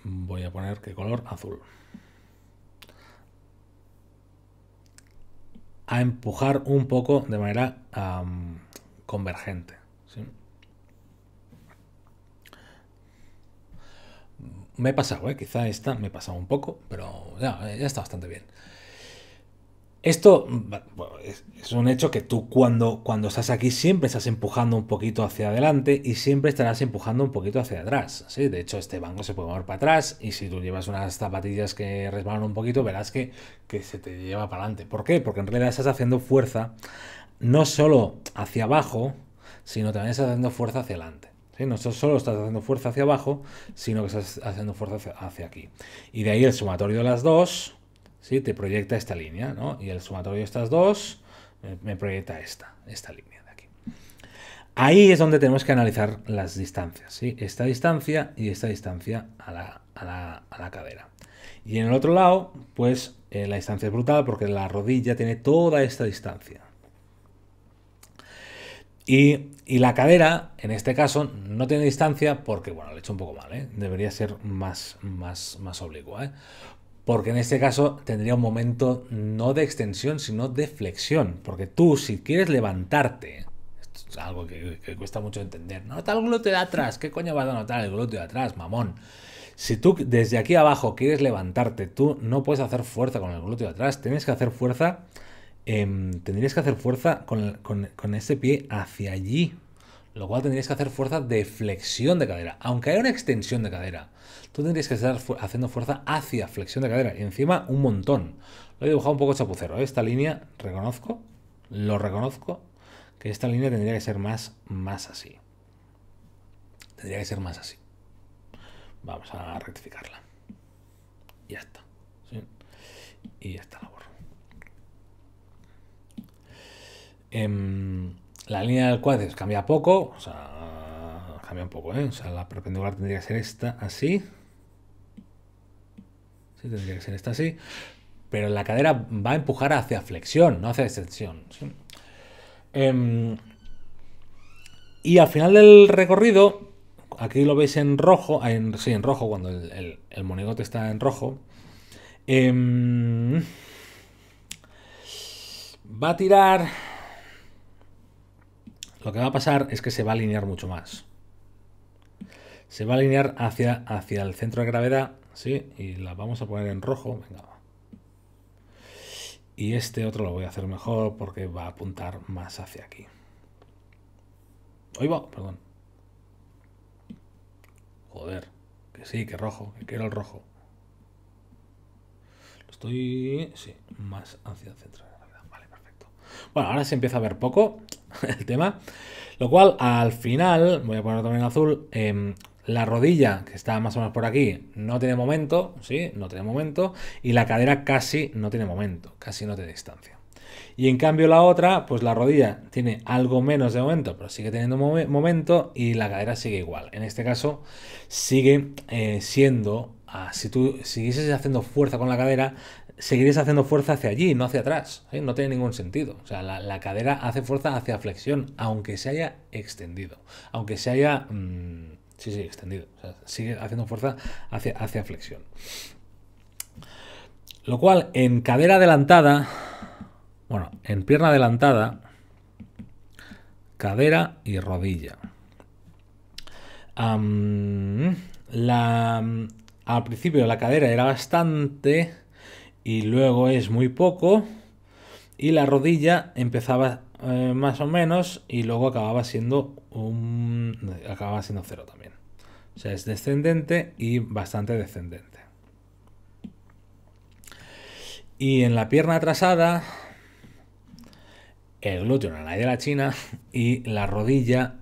A: voy a poner que color azul. A empujar un poco de manera convergente. Me he pasado, ¿eh? quizá esta me he pasado un poco, pero ya está bastante bien. Esto mm, es, un hecho que tú cuando, cuando estás aquí siempre estás empujando un poquito hacia adelante y siempre estarás empujando un poquito hacia atrás. De hecho, este banco se puede mover para atrás y si tú llevas unas zapatillas que resbalan un poquito, verás que, que se te lleva para adelante. ¿Por qué? Porque en realidad estás haciendo fuerza no solo hacia abajo, sino también estás haciendo fuerza hacia adelante. No solo estás haciendo fuerza hacia abajo, sino que estás haciendo fuerza hacia aquí. Y de ahí el sumatorio de las dos te proyecta esta línea, ¿no? Y el sumatorio de estas dos eh, me, proyecta esta, esta línea de aquí. Ahí es donde tenemos que analizar las distancias, ¿sí? Esta distancia y esta distancia a la, cadera. Y en el otro lado, pues eh, la distancia es brutal porque la rodilla tiene toda esta distancia. Y, la cadera, en este caso, no tiene distancia porque, bueno, le he hecho un poco mal, ¿eh? debería ser más, más, más oblicua. Porque en este caso tendría un momento no de extensión, sino de flexión. Porque tú, si quieres levantarte, esto es algo que, cuesta mucho entender, ¿No nota el glúteo de atrás, ¿qué coño vas a notar el glúteo de atrás, mamón? Si tú desde aquí abajo quieres levantarte, tú no puedes hacer fuerza con el glúteo de atrás, tienes que hacer fuerza, em, tendrías que hacer fuerza con, este pie hacia allí, lo cual tendrías que hacer fuerza de flexión de cadera, aunque haya una extensión de cadera tú tendrías que estar haciendo fuerza hacia flexión de cadera y encima un montón. Lo he dibujado un poco chapucero. ¿eh? Esta línea, reconozco, lo reconozco, que esta línea tendría que ser más, más así. Tendría que ser más así. Vamos a rectificarla. Ya está. Y ya está la borro. Em, la línea del cuádriceps cambia poco, o sea, cambia un poco, ¿eh? O sea, la perpendicular tendría que ser esta, así, tendría que ser esta así. Pero la cadera va a empujar hacia flexión, no hacia extensión. Em, y al final del recorrido, aquí lo veis en rojo, sí, en rojo, cuando el, el, monigote está en rojo, em, va a tirar... Lo que va a pasar es que se va a alinear mucho más. Se va a alinear hacia, hacia el centro de gravedad ¿sí? Y la vamos a poner en rojo, venga. Y este otro lo voy a hacer mejor porque va a apuntar más hacia aquí. Hoy va, perdón. Joder, que sí, que rojo, que quiero el rojo. estoy, sí, más hacia el centro. Vale, perfecto. Bueno, ahora se empieza a ver poco el tema. Lo cual, al final, voy a poner también azul, em, la rodilla, que está más o menos por aquí, no tiene momento, ¿sí? No tiene momento. Y la cadera casi no tiene momento, casi no tiene distancia. Y en cambio la otra, pues la rodilla tiene algo menos de momento, pero sigue teniendo momento y la cadera sigue igual. En este caso, sigue eh, siendo, ah, si tú siguieses haciendo fuerza con la cadera, seguirías haciendo fuerza hacia allí, no hacia atrás. No tiene ningún sentido. O sea, la, cadera hace fuerza hacia flexión, aunque se haya extendido, aunque se haya... Mm, Sí, sí, extendido. sigue haciendo fuerza hacia, hacia flexión. Lo cual en cadera adelantada, bueno, en pierna adelantada, cadera y rodilla. la, al principio la cadera era bastante y luego es muy poco y la rodilla empezaba eh, más o menos, y luego acababa siendo un. acababa siendo cero también. O sea, es descendente y bastante descendente. Y en la pierna atrasada, el glúteo en la de la china y la rodilla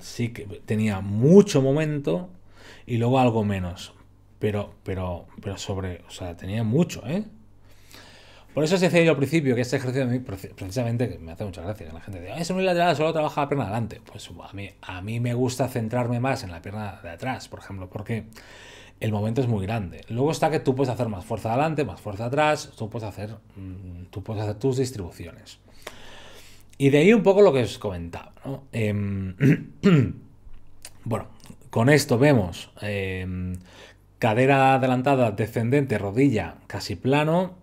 A: sí que tenía mucho momento y luego algo menos. Pero, pero, pero sobre, o sea, tenía mucho, ¿eh? Por eso os decía yo al principio que este ejercicio de mí, precisamente, me hace mucha gracia, que la gente dice, es un unilateral, solo trabaja la pierna adelante. Pues a mí, a mí me gusta centrarme más en la pierna de atrás, por ejemplo, porque el momento es muy grande. Luego está que tú puedes hacer más fuerza adelante, más fuerza atrás, tú puedes hacer, mm, tú puedes hacer tus distribuciones. Y de ahí un poco lo que os comentaba. Em, bueno, con esto vemos em, cadera adelantada, descendente, rodilla casi plano,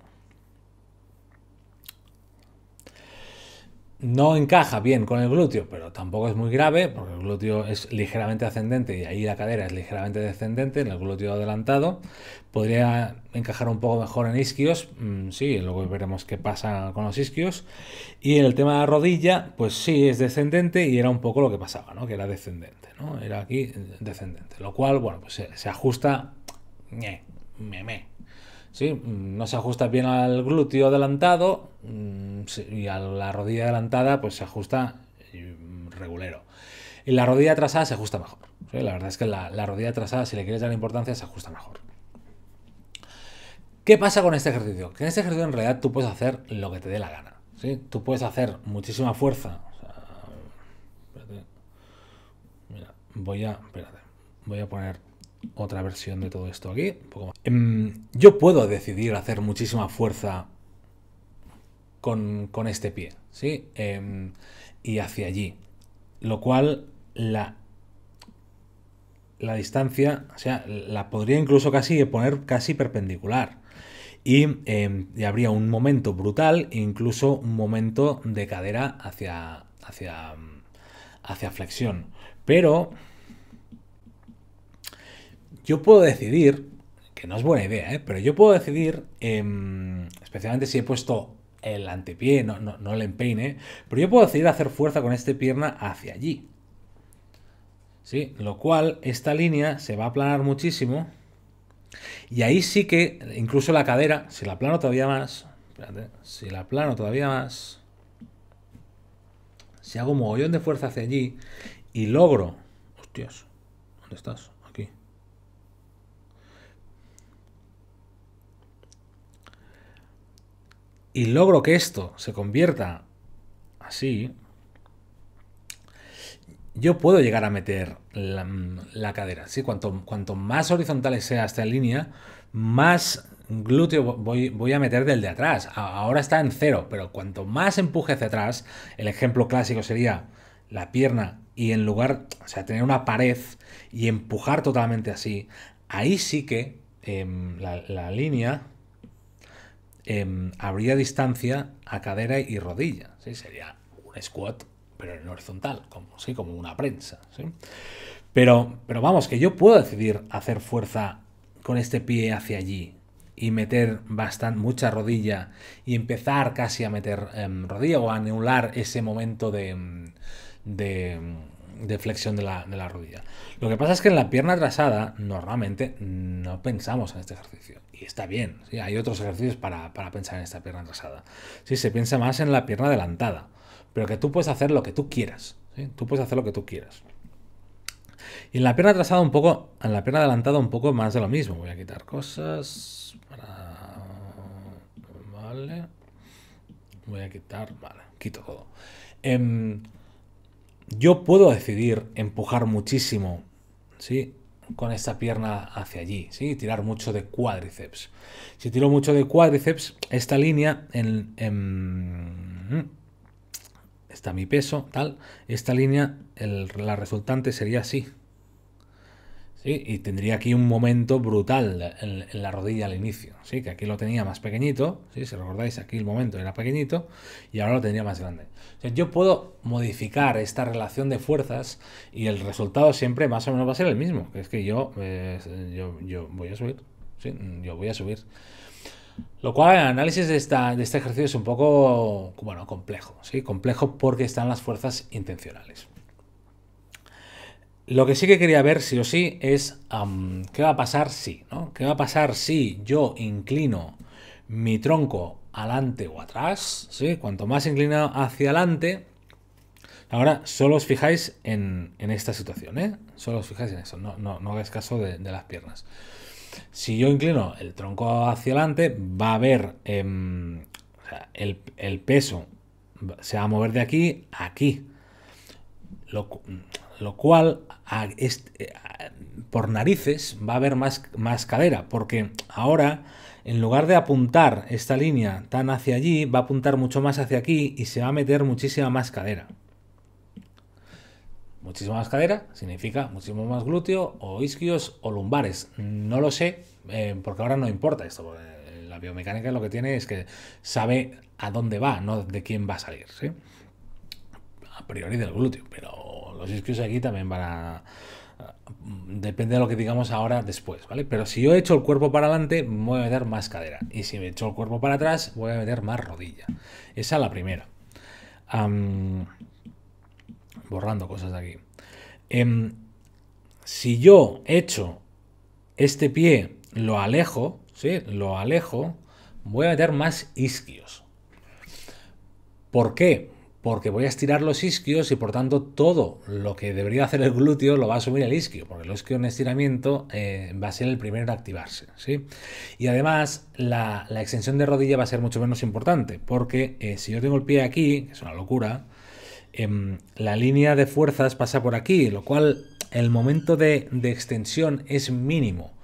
A: no encaja bien con el glúteo, pero tampoco es muy grave, porque el glúteo es ligeramente ascendente y ahí la cadera es ligeramente descendente, en el glúteo adelantado. Podría encajar un poco mejor en isquios, mm, sí, luego veremos qué pasa con los isquios. Y en el tema de la rodilla, pues sí, es descendente y era un poco lo que pasaba, ¿no? Que era descendente, ¿no? Era aquí eh, descendente, lo cual, bueno, pues se, ajusta no se ajusta bien al glúteo adelantado mm, y a la rodilla adelantada pues se ajusta eh, regulero. Y la rodilla atrasada se ajusta mejor. La verdad es que la, rodilla atrasada si le quieres dar importancia, se ajusta mejor. ¿Qué pasa con este ejercicio? Que en este ejercicio en realidad tú puedes hacer lo que te dé la gana. Tú puedes hacer muchísima fuerza. Mira, voy a. Voy a poner otra versión de todo esto aquí. Em, yo puedo decidir hacer muchísima fuerza con, este pie, ¿sí? Em, y hacia allí. Lo cual la, la distancia, o sea, la podría incluso casi poner casi perpendicular. Y, em, habría un momento brutal e incluso un momento de cadera hacia, hacia, hacia flexión. Pero yo puedo decidir, que no es buena idea, ¿eh? pero yo puedo decidir, em, especialmente si he puesto el antepié, no, no, no, el empeine, pero yo puedo decidir hacer fuerza con esta pierna hacia allí. ¿Sí? Lo cual, esta línea se va a aplanar muchísimo. Y ahí sí que, incluso la cadera, si la plano todavía más, espérate, si la plano todavía más, si hago un mogollón de fuerza hacia allí y logro... Hostias, ¿dónde estás? y logro que esto se convierta así, yo puedo llegar a meter la, cadera. ¿sí? Cuanto, cuanto más horizontales sea esta línea, más glúteo voy, voy, a meter del de atrás. Ahora está en cero, pero cuanto más empuje hacia atrás, el ejemplo clásico sería la pierna y en lugar, o sea, tener una pared y empujar totalmente así, ahí sí que em, la línea habría em, distancia a cadera y rodilla. ¿sí? Sería un squat, pero en horizontal, como, ¿sí? como una prensa. ¿sí? Pero, pero vamos, que yo puedo decidir hacer fuerza con este pie hacia allí y meter bastante, mucha rodilla y empezar casi a meter em, rodilla o a anular ese momento em, de, flexión de la, de la rodilla. Lo que pasa es que en la pierna atrasada normalmente no pensamos en este ejercicio y está bien. ¿sí? Hay otros ejercicios para, pensar en esta pierna atrasada, si se piensa más en la pierna adelantada, pero que tú puedes hacer lo que tú quieras. Tú puedes hacer lo que tú quieras. Y en la pierna atrasada un poco, en la pierna adelantada un poco más de lo mismo. Voy a quitar cosas. Vale. Voy a quitar, vale, quito todo. Em, yo puedo decidir empujar muchísimo, ¿sí? con esta pierna hacia allí, ¿sí? tirar mucho de cuádriceps. Si tiro mucho de cuádriceps, esta línea en, mm, está mi peso, tal, esta línea, la resultante sería así, y tendría aquí un momento brutal en, la rodilla al inicio, ¿sí? Que aquí lo tenía más pequeñito, ¿sí? Si recordáis, aquí el momento era pequeñito y ahora lo tendría más grande. yo puedo modificar esta relación de fuerzas y el resultado siempre más o menos va a ser el mismo, que es que yo, eh, yo, voy a subir, ¿sí? Yo voy a subir. Lo cual el análisis de, este ejercicio es un poco bueno, complejo, ¿sí? complejo porque están las fuerzas intencionales. Lo que sí que quería ver sí o sí es qué va a pasar si, ¿no? ¿Qué va a pasar si yo inclino mi tronco adelante o atrás? ¿sí? Cuanto más inclinado hacia adelante, ahora solo os fijáis en, esta situación, ¿eh? Solo os fijáis en eso, no, no, no hagáis caso de, las piernas. Si yo inclino el tronco hacia adelante, va a haber em, el, peso, se va a mover de aquí a aquí. Lo, lo cual eh, por narices va a haber más, más cadera, porque ahora en lugar de apuntar esta línea tan hacia allí, va a apuntar mucho más hacia aquí y se va a meter muchísima más cadera. Muchísima más cadera significa muchísimo más glúteo o isquios o lumbares. No lo sé, eh, porque ahora no importa esto. La biomecánica lo que tiene es que sabe a dónde va, no de quién va a salir. A priori del glúteo, pero los isquios aquí también van a... Depende de lo que digamos ahora después, ¿vale? Pero si yo he hecho el cuerpo para adelante, voy a meter más cadera. Y si me hecho el cuerpo para atrás, voy a meter más rodilla. Esa es la primera. borrando cosas de aquí. Em, si yo echo este pie, lo alejo, ¿sí? Lo alejo, voy a meter más isquios. ¿Por qué? porque voy a estirar los isquios y por tanto todo lo que debería hacer el glúteo lo va a subir el isquio, porque el isquio en estiramiento eh, va a ser el primero en activarse. ¿sí? Y además la, extensión de rodilla va a ser mucho menos importante, porque eh, si yo tengo el pie aquí, que es una locura, em, la línea de fuerzas pasa por aquí, lo cual el momento de extensión es mínimo.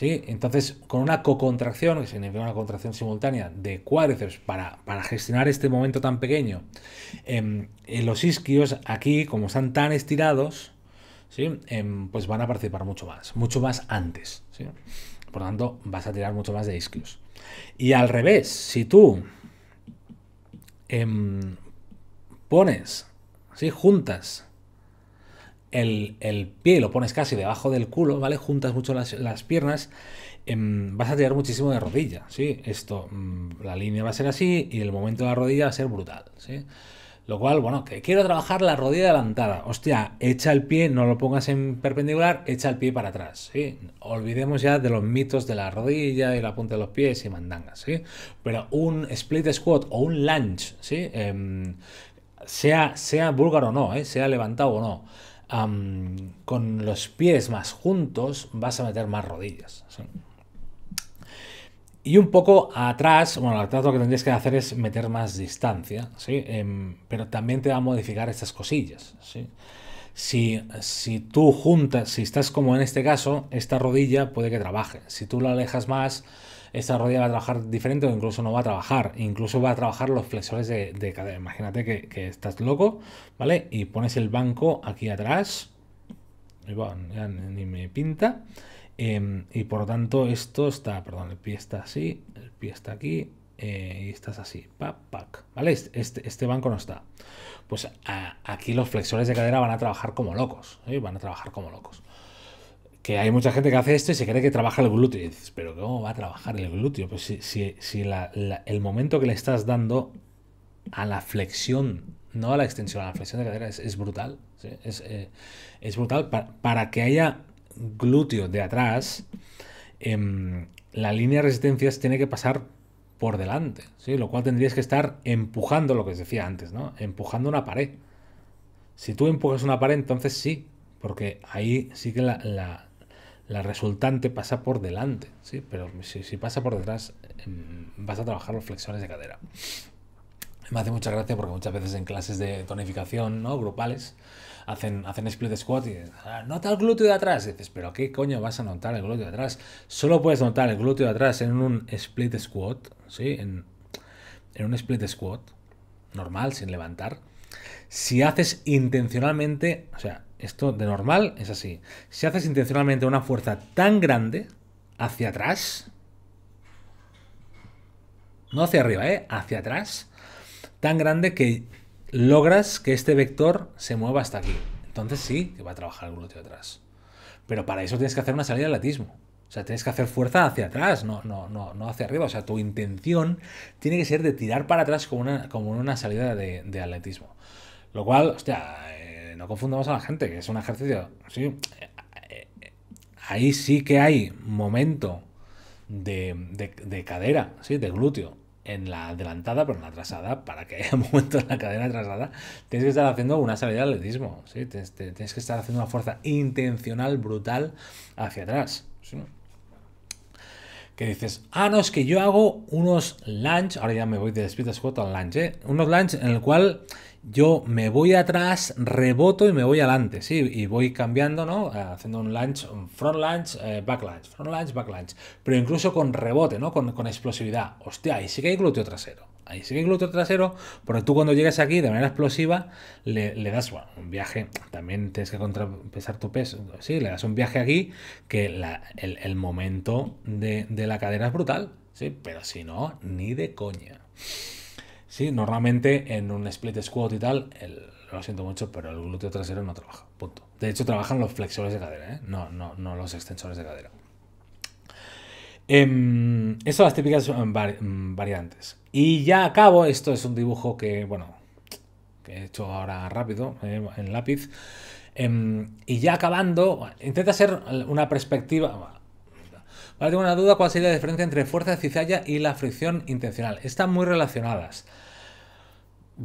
A: Entonces, con una cocontracción, que significa una contracción simultánea de cuádriceps para, gestionar este momento tan pequeño, em, eh, los isquios aquí, como están tan estirados, em, pues van a participar mucho más, mucho más antes. Por lo tanto, vas a tirar mucho más de isquios. Y al revés, si tú em, pones, ¿sí? juntas el, pie lo pones casi debajo del culo, ¿vale? Juntas mucho las, piernas, em, vas a tirar muchísimo de rodilla, ¿sí? Esto, mm, la línea va a ser así y el momento de la rodilla va a ser brutal, ¿sí? Lo cual, bueno, que quiero trabajar la rodilla adelantada. Hostia, echa el pie, no lo pongas en perpendicular, echa el pie para atrás, ¿sí? Olvidemos ya de los mitos de la rodilla y la punta de los pies y mandangas, ¿sí? Pero un split squat o un lunge, ¿sí? Em, sea, sea búlgaro o no, ¿eh? sea levantado o no con los pies más juntos vas a meter más rodillas. Y un poco atrás, bueno, atrás lo que tendrías que hacer es meter más distancia, em, pero también te va a modificar estas cosillas, Si, si, tú juntas, si estás como en este caso, esta rodilla puede que trabaje. Si tú la alejas más, esa rodilla va a trabajar diferente o incluso no va a trabajar, incluso va a trabajar los flexores de, cadera. Imagínate que, estás loco, ¿vale? Y pones el banco aquí atrás, y ni me pinta, em, y por lo tanto esto está, perdón, el pie está así, el pie está aquí, eh, y estás así, pa ¿vale? Este, este, este banco no está. Pues aquí los flexores de cadera van a trabajar como locos, ¿eh? van a trabajar como locos que hay mucha gente que hace esto y se cree que trabaja el glúteo. Y dices, pero ¿cómo va a trabajar el glúteo? Pues si, si, si el momento que le estás dando a la flexión, no a la extensión, a la flexión de cadera es, brutal. Eh, es, brutal. para que haya glúteo de atrás, em, la línea de resistencias tiene que pasar por delante, ¿sí? lo cual tendrías que estar empujando lo que os decía antes, ¿no? empujando una pared. Si tú empujas una pared, entonces sí, porque ahí sí que la la resultante pasa por delante, ¿sí? pero si, pasa por detrás em, vas a trabajar los flexores de cadera. Me hace mucha gracia porque muchas veces en clases de tonificación ¿no? grupales hacen, hacen split squat y dicen, ah, nota el glúteo de atrás. dices, pero ¿qué coño vas a notar el glúteo de atrás? Solo puedes notar el glúteo de atrás en un split squat, ¿sí? en, en un split squat normal, sin levantar. Si haces intencionalmente, o sea, esto de normal es así. Si haces intencionalmente una fuerza tan grande hacia atrás, no hacia arriba, ¿eh? hacia atrás, tan grande que logras que este vector se mueva hasta aquí. Entonces sí que va a trabajar el glúteo atrás. Pero para eso tienes que hacer una salida de atletismo, O sea, tienes que hacer fuerza hacia atrás, no, no, no, no hacia arriba. O sea, tu intención tiene que ser de tirar para atrás como una, como una salida de, de atletismo. Lo cual, hostia, no confundamos a la gente, que es un ejercicio. Sí, eh, ahí sí que hay momento de, cadera, ¿sí? de glúteo en la adelantada, pero en la atrasada, para que haya momento en la cadera atrasada, tienes que estar haciendo una salida de atletismo, ¿sí? tienes, que estar haciendo una fuerza intencional, brutal, hacia atrás. que dices, ah, no, es que yo hago unos lunch, ahora ya me voy de speed squat al lunch, ¿eh? unos lunch en el cual yo me voy atrás, reboto y me voy adelante, sí, y voy cambiando, ¿no? Eh, haciendo un launch un front launch eh, back launch front launch back pero incluso con rebote, ¿no? Con, explosividad. Hostia, ahí sí que hay glúteo trasero. Ahí sí que hay glúteo trasero, pero tú cuando llegas aquí de manera explosiva, le, das un viaje, también tienes que contrapesar tu peso, sí, le das un viaje aquí que el, momento de, de la cadera es brutal, sí, pero si no, ni de coña. Sí, normalmente en un split squat y tal, lo siento mucho, pero el glúteo trasero no trabaja. Punto. De hecho, trabajan los flexores de cadera, ¿eh? no, no, los extensores de cadera. Eh, em, son las típicas em, em, variantes. Y ya acabo, esto es un dibujo que, bueno, que he hecho ahora rápido, eh, en lápiz. y ya acabando, intenta ser una perspectiva, Vale, tengo una duda, ¿cuál sería la diferencia entre fuerza de cizalla y la fricción intencional? Están muy relacionadas.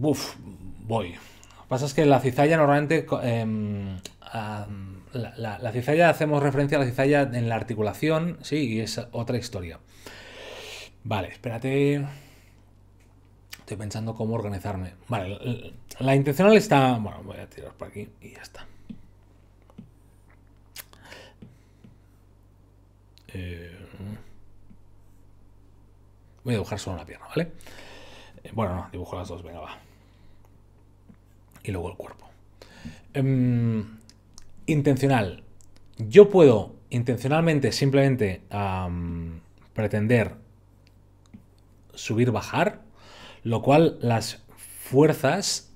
A: Uf, voy. Lo que pasa es que la cizalla normalmente. Em, la, la, cizalla, hacemos referencia a la cizalla en la articulación, sí, y es otra historia. Vale, espérate. Estoy pensando cómo organizarme. Vale, la, intencional está. Bueno, voy a tirar por aquí y ya está. Eh, voy a dibujar solo una pierna, ¿vale? vale bueno, no, dibujo las dos, venga, va. Y luego el cuerpo. Em, intencional. Yo puedo intencionalmente simplemente pretender subir, bajar, lo cual las fuerzas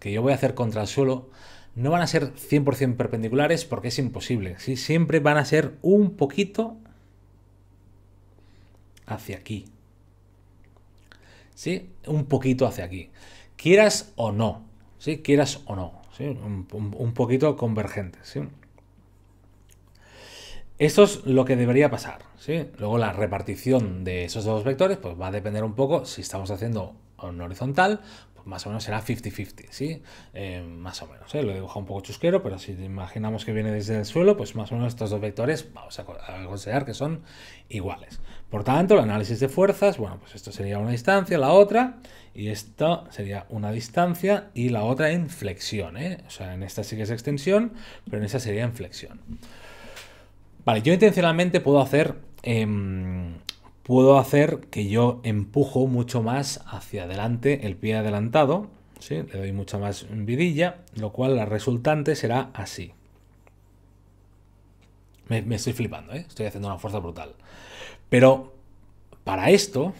A: que yo voy a hacer contra el suelo no van a ser 100% perpendiculares porque es imposible. Siempre van a ser un poquito hacia aquí. ¿sí? un poquito hacia aquí. Quieras o no, ¿sí? quieras o no, ¿sí? un, poquito convergente. Esto es lo que debería pasar. ¿sí? Luego la repartición de esos dos vectores pues, va a depender un poco si estamos haciendo un horizontal, más o menos será 50-50, ¿sí? Eh, más o menos, ¿eh? lo he dibujado un poco chusquero, pero si imaginamos que viene desde el suelo, pues más o menos estos dos vectores vamos a, considerar que son iguales. Por tanto, el análisis de fuerzas, bueno, pues esto sería una distancia, la otra, y esto sería una distancia y la otra en flexión, ¿eh? O sea, en esta sí que es extensión, pero en esta sería en flexión. Vale, yo intencionalmente puedo hacer... Em, puedo hacer que yo empujo mucho más hacia adelante el pie adelantado, ¿sí? le doy mucha más vidilla, lo cual la resultante será así. Me, estoy flipando, ¿eh? estoy haciendo una fuerza brutal. Pero para esto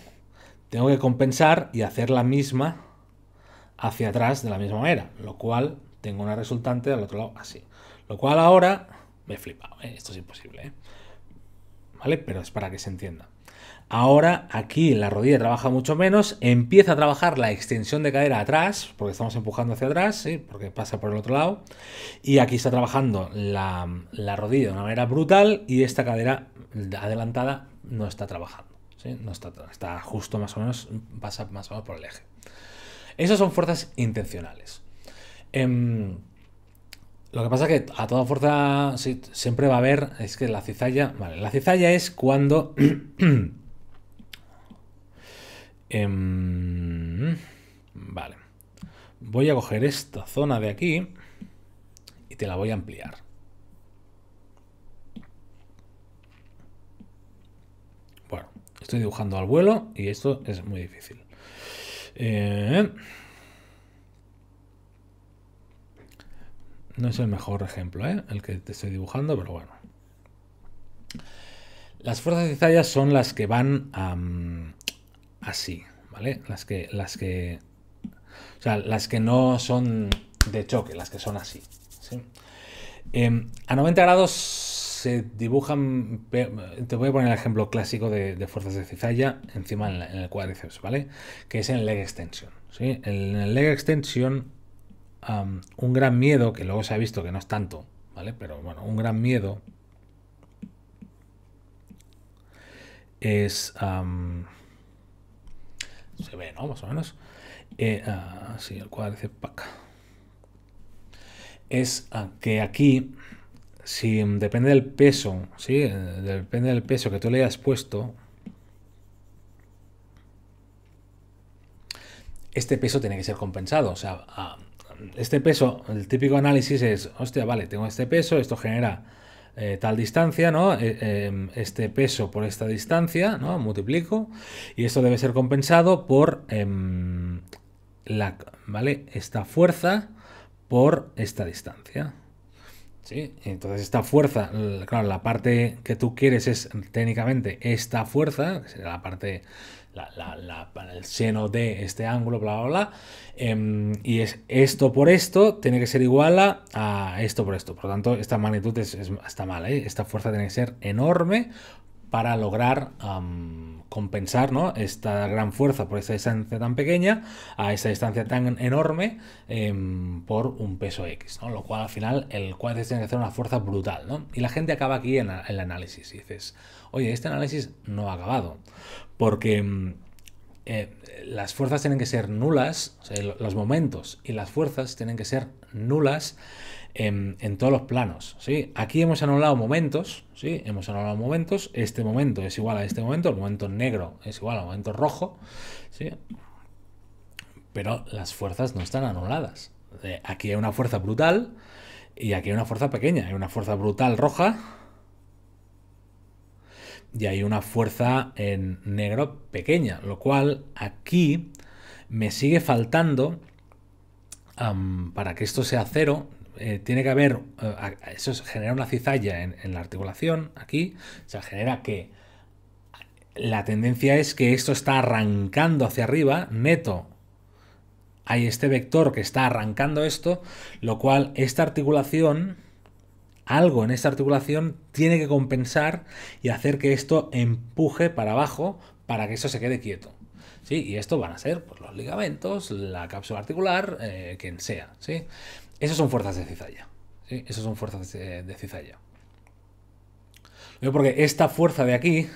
A: tengo que compensar y hacer la misma hacia atrás de la misma manera, lo cual tengo una resultante al otro lado así. Lo cual ahora me flipa, ¿eh? esto es imposible. ¿eh? ¿Vale? Pero es para que se entienda. Ahora aquí la rodilla trabaja mucho menos, empieza a trabajar la extensión de cadera atrás, porque estamos empujando hacia atrás, porque pasa por el otro lado, y aquí está trabajando la, rodilla de una manera brutal y esta cadera adelantada no está trabajando, ¿sí? no está, está justo más o menos, pasa más o menos por el eje. Esas son fuerzas intencionales. Em, lo que pasa es que a toda fuerza siempre va a haber, es que la cizalla, vale, la cizalla es cuando... Em, vale. Voy a coger esta zona de aquí y te la voy a ampliar. Bueno, estoy dibujando al vuelo y esto es muy difícil. Eh, no es el mejor ejemplo, eh, el que te estoy dibujando, pero bueno. Las fuerzas de Zaya son las que van a, mm, así, ¿vale? Las que, las que, las que no son de choque, las que son así. Em, a 90 grados se dibujan, te voy a poner el ejemplo clásico de, fuerzas de cizalla encima en, el cuádriceps, ¿vale? Que es en leg extension, ¿sí? En el leg extension, un gran miedo, que luego se ha visto que no es tanto, ¿vale? Pero bueno, un gran miedo es se ve, ¿no? Más o menos. Eh, ah, sí, el cuádriceps pack. Es ah, que aquí, si depende del peso, ¿sí? Eh, depende del peso que tú le hayas puesto, este peso tiene que ser compensado. O sea, ah, este peso, el típico análisis es, hostia, vale, tengo este peso, esto genera eh, tal distancia, ¿no? Eh, em, este peso por esta distancia, ¿no? Multiplico. Y esto debe ser compensado por em, la, ¿vale? Esta fuerza por esta distancia. Entonces esta fuerza, claro, la parte que tú quieres es técnicamente esta fuerza, que sería la parte la, el seno de este ángulo, bla, bla, bla. Em, y es esto por esto tiene que ser igual a, esto por esto. Por lo tanto, esta magnitud está mal, ¿eh? esta fuerza tiene que ser enorme para lograr compensar esta gran fuerza por esta distancia tan pequeña a esta distancia tan enorme em, por un peso X, ¿no? lo cual al final el cual tiene que hacer una fuerza brutal. Y la gente acaba aquí en el análisis y dices, oye, este análisis no ha acabado, porque mm, eh, las fuerzas tienen que ser nulas, los momentos y las fuerzas tienen que ser nulas em, en, todos los planos. ¿sí? Aquí hemos anulado momentos, ¿sí? hemos anulado momentos, este momento es igual a este momento, el momento negro es igual al momento rojo, pero las fuerzas no están anuladas. Eh, aquí hay una fuerza brutal y aquí hay una fuerza pequeña, hay una fuerza brutal roja y hay una fuerza en negro pequeña, lo cual aquí me sigue faltando para que esto sea cero. Eh, tiene que haber, eh, eso genera una cizalla en, en, la articulación aquí, se genera que la tendencia es que esto está arrancando hacia arriba, neto. Hay este vector que está arrancando esto, lo cual esta articulación algo en esta articulación tiene que compensar y hacer que esto empuje para abajo para que eso se quede quieto. ¿Sí? Y esto van a ser pues, los ligamentos, la cápsula articular, eh, quien sea. ¿sí? Esas son fuerzas de cizalla. ¿sí? Esas son fuerzas de, de cizalla. Porque esta fuerza de aquí,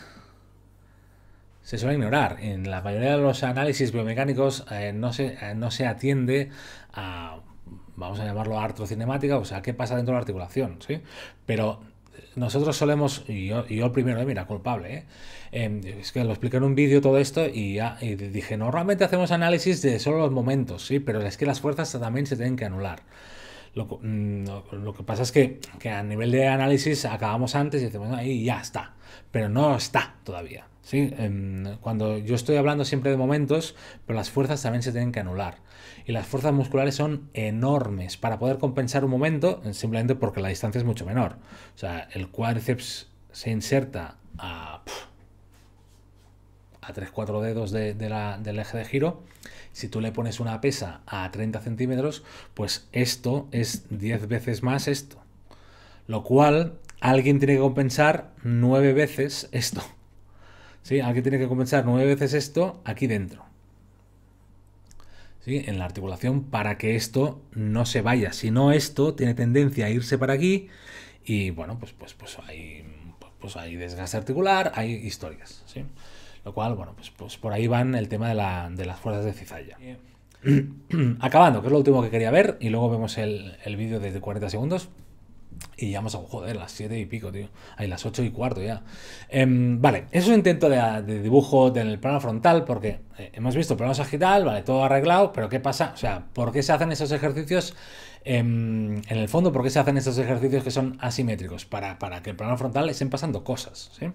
A: se suele ignorar. En la mayoría de los análisis biomecánicos eh, no, se, eh, no se atiende a vamos a llamarlo artrocinemática, o sea, qué pasa dentro de la articulación, ¿sí? Pero eh, nosotros solemos, y yo, primero, eh, mira, culpable, eh, em, es que lo expliqué en un vídeo todo esto y, ya, dije, normalmente hacemos análisis de solo los momentos, sí, pero es que las fuerzas también se tienen que anular. Lo, mm, que pasa es que, a nivel de análisis acabamos antes y decimos, ahí ya está, pero no está todavía. ¿sí? Em, cuando yo estoy hablando siempre de momentos, pero las fuerzas también se tienen que anular y las fuerzas musculares son enormes para poder compensar un momento eh, simplemente porque la distancia es mucho menor. O sea, el cuádriceps se inserta a, a 3-4 dedos del eje de giro. Si tú le pones una pesa a 30 centímetros, pues esto es 10 veces más esto. Lo cual alguien tiene que compensar 9 veces esto. ¿Sí? Alguien tiene que compensar 9 veces esto aquí dentro. ¿sí? en la articulación para que esto no se vaya. Si no, esto tiene tendencia a irse para aquí y bueno, pues, pues, pues hay, pues hay desgaste articular, hay historias. Lo cual, bueno, pues, pues por ahí van el tema de, las fuerzas de cizalla. Acabando, que es lo último que quería ver, y luego vemos el, el vídeo de 40 segundos. Y ya vamos a, joder, las 7 y pico, tío. Ahí las 8 y cuarto ya. Eh, vale, es un intento de, dibujo del plano frontal, porque eh, hemos visto plano sagital, vale, todo arreglado, pero ¿qué pasa? O sea, ¿por qué se hacen esos ejercicios? Em, en el fondo, ¿por qué se hacen esos ejercicios que son asimétricos? Para, para que el plano frontal estén pasando cosas, ¿sí?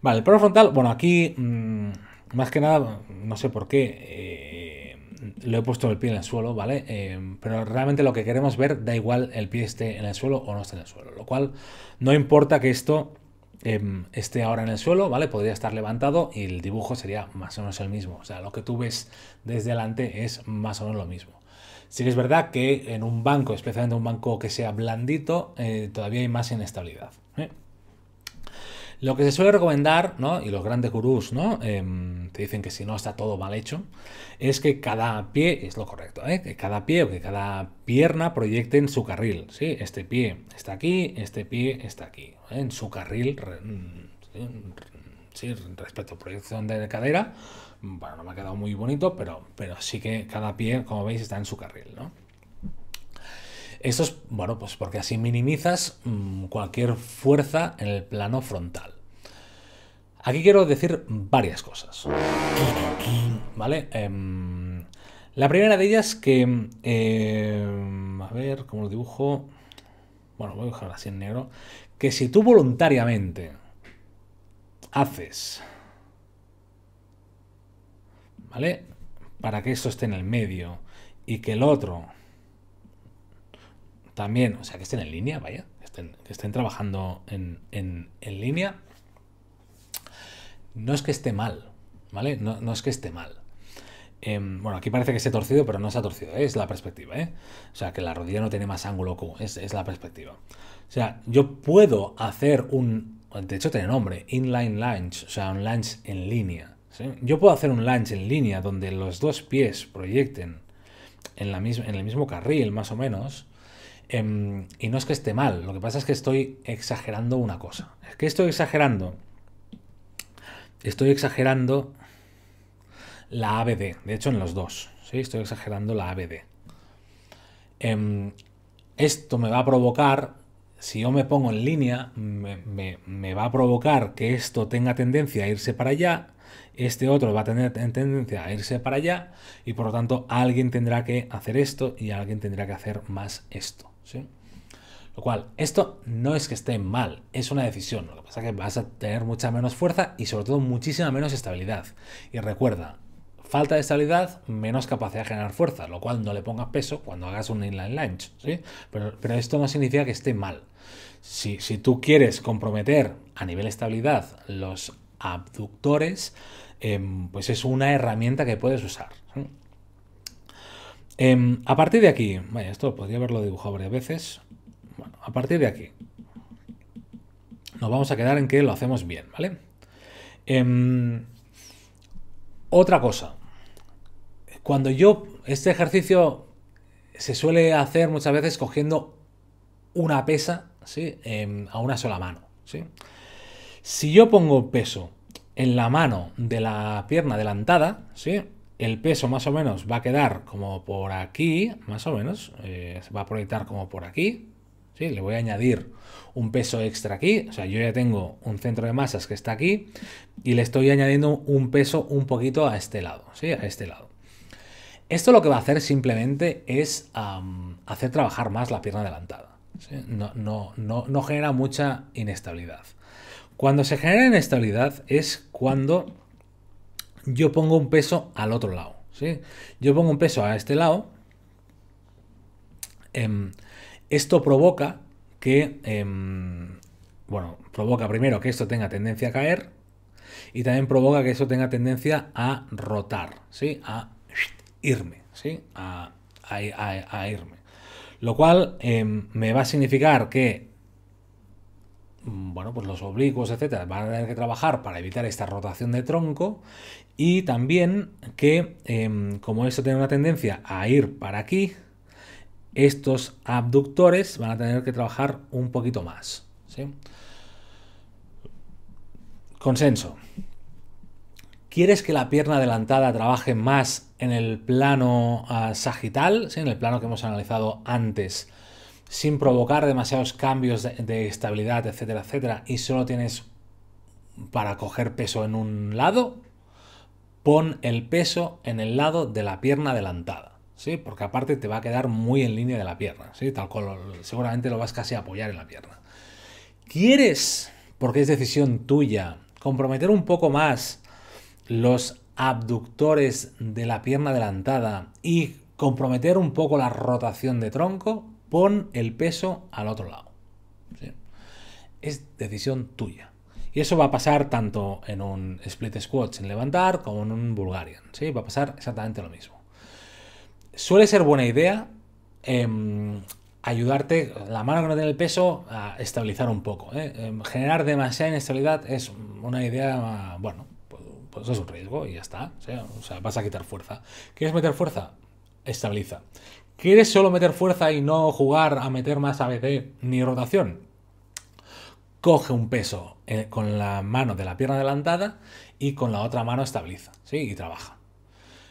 A: Vale, el plano frontal, bueno, aquí, mm, más que nada, no sé por qué eh, lo he puesto el pie en el suelo, ¿vale? Eh, pero realmente lo que queremos ver da igual el pie esté en el suelo o no esté en el suelo, lo cual no importa que esto em, esté ahora en el suelo, ¿vale? Podría estar levantado y el dibujo sería más o menos el mismo, o sea, lo que tú ves desde delante es más o menos lo mismo. Sí que es verdad que en un banco, especialmente un banco que sea blandito, eh, todavía hay más inestabilidad. Lo que se suele recomendar, ¿no? y los grandes gurús ¿no? Em, te dicen que si no está todo mal hecho, es que cada pie, es lo correcto, ¿eh? que cada pie o que cada pierna proyecte en su carril. ¿sí? Este pie está aquí, este pie está aquí, ¿eh? en su carril. Mm, ¿sí? respecto a proyección de cadera, bueno, no me ha quedado muy bonito, pero, pero sí que cada pie, como veis, está en su carril, ¿no? Esto es, bueno, pues porque así minimizas mm, cualquier fuerza en el plano frontal. Aquí quiero decir varias cosas. ¿Vale? Em, la primera de ellas que... Em, a ver, ¿cómo lo dibujo? Bueno, voy a dejar así en negro. Que si tú voluntariamente haces... ¿Vale? Para que esto esté en el medio y que el otro también, o sea, que estén en línea, vaya, que estén, trabajando en, línea. No es que esté mal, ¿vale? No, es que esté mal. Em, bueno, aquí parece que se ha torcido, pero no se ha torcido, ¿eh? es la perspectiva. ¿eh? O sea, que la rodilla no tiene más ángulo Q, es, es la perspectiva. O sea, yo puedo hacer un. De hecho, tiene nombre, inline lunge, o sea, un lunge en línea. Yo puedo hacer un lunge en línea donde los dos pies proyecten en, la en el mismo carril, más o menos, Em, y no es que esté mal, lo que pasa es que estoy exagerando una cosa. Es que estoy exagerando. Estoy exagerando la ABD, de hecho en los dos. ¿sí? Estoy exagerando la ABD. Em, esto me va a provocar, si yo me pongo en línea, me, va a provocar que esto tenga tendencia a irse para allá, este otro va a tener tendencia a irse para allá, y por lo tanto alguien tendrá que hacer esto y alguien tendrá que hacer más esto. Lo cual, esto no es que esté mal, es una decisión. Lo que pasa es que vas a tener mucha menos fuerza y sobre todo muchísima menos estabilidad. Y recuerda, falta de estabilidad, menos capacidad de generar fuerza, lo cual no le pongas peso cuando hagas un inline launch. Pero, esto no significa que esté mal. Si, tú quieres comprometer a nivel de estabilidad los abductores, em, pues es una herramienta que puedes usar. Em, a partir de aquí, esto podría haberlo dibujado varias veces. Bueno, a partir de aquí, nos vamos a quedar en que lo hacemos bien, ¿vale? Em, otra cosa, cuando yo, este ejercicio se suele hacer muchas veces cogiendo una pesa ¿sí? Em, a una sola mano. ¿sí? Si yo pongo peso en la mano de la pierna adelantada, ¿sí? El peso más o menos va a quedar como por aquí, más o menos, se eh, va a proyectar como por aquí. Le voy a añadir un peso extra aquí, o sea, yo ya tengo un centro de masas que está aquí y le estoy añadiendo un peso un poquito a este lado, a este lado. Esto lo que va a hacer simplemente es hacer trabajar más la pierna adelantada. no, no genera mucha inestabilidad. Cuando se genera inestabilidad es cuando yo pongo un peso al otro lado. ¿sí? Yo pongo un peso a este lado. Em, esto provoca que, em, bueno, provoca primero que esto tenga tendencia a caer y también provoca que eso tenga tendencia a rotar, ¿sí? A irme, ¿sí? A, irme. Lo cual em, me va a significar que bueno, pues los oblicuos, etcétera, van a tener que trabajar para evitar esta rotación de tronco y también que, em, como esto tiene una tendencia a ir para aquí, estos abductores van a tener que trabajar un poquito más. Consenso. ¿Quieres que la pierna adelantada trabaje más en el plano ah, sagital, en el plano que hemos analizado antes sin provocar demasiados cambios de, estabilidad, etcétera, etcétera, y solo tienes para coger peso en un lado, pon el peso en el lado de la pierna adelantada, ¿sí? Porque aparte te va a quedar muy en línea de la pierna, ¿sí? Tal cual, seguramente lo vas casi a apoyar en la pierna. ¿Quieres, porque es decisión tuya, comprometer un poco más los abductores de la pierna adelantada y comprometer un poco la rotación de tronco? Pon el peso al otro lado. Es decisión tuya. Y eso va a pasar tanto en un split squat en levantar como en un Bulgarian. ¿sí? Va a pasar exactamente lo mismo. Suele ser buena idea em, ayudarte, la mano que no tiene el peso, a estabilizar un poco. ¿eh? Em, generar demasiada inestabilidad es una idea, bueno, pues, pues es un riesgo y ya está. O sea, vas a quitar fuerza. ¿Quieres meter fuerza? Estabiliza. ¿Quieres solo meter fuerza y no jugar a meter más ABC ni rotación? Coge un peso eh, con la mano de la pierna adelantada y con la otra mano estabiliza, ¿sí? Y trabaja.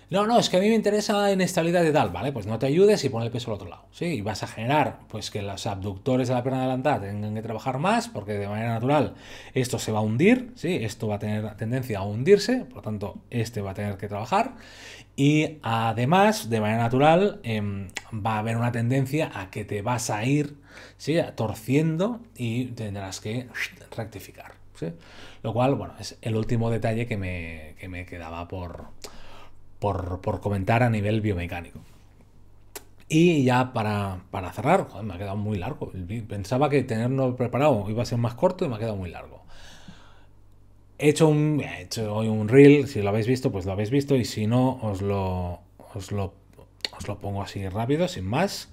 A: No, no, es que a mí me interesa en estabilidad de tal, ¿vale? Pues no te ayudes y pon el peso al otro lado, ¿sí? Y vas a generar, pues, que los abductores de la pierna adelantada tengan que trabajar más, porque de manera natural esto se va a hundir, ¿sí? Esto va a tener tendencia a hundirse, por lo tanto, este va a tener que trabajar. Y además, de manera natural, em, va a haber una tendencia a que te vas a ir ¿sí? torciendo y tendrás que rectificar. Lo cual, bueno, es el último detalle que me, quedaba por, por, comentar a nivel biomecánico. Y ya para, cerrar, me ha quedado muy largo. Pensaba que tenerlo preparado iba a ser más corto y me ha quedado muy largo. He hecho, un, hoy un reel, si lo habéis visto, pues lo habéis visto, y si no, os lo, os lo, pongo así rápido, sin más,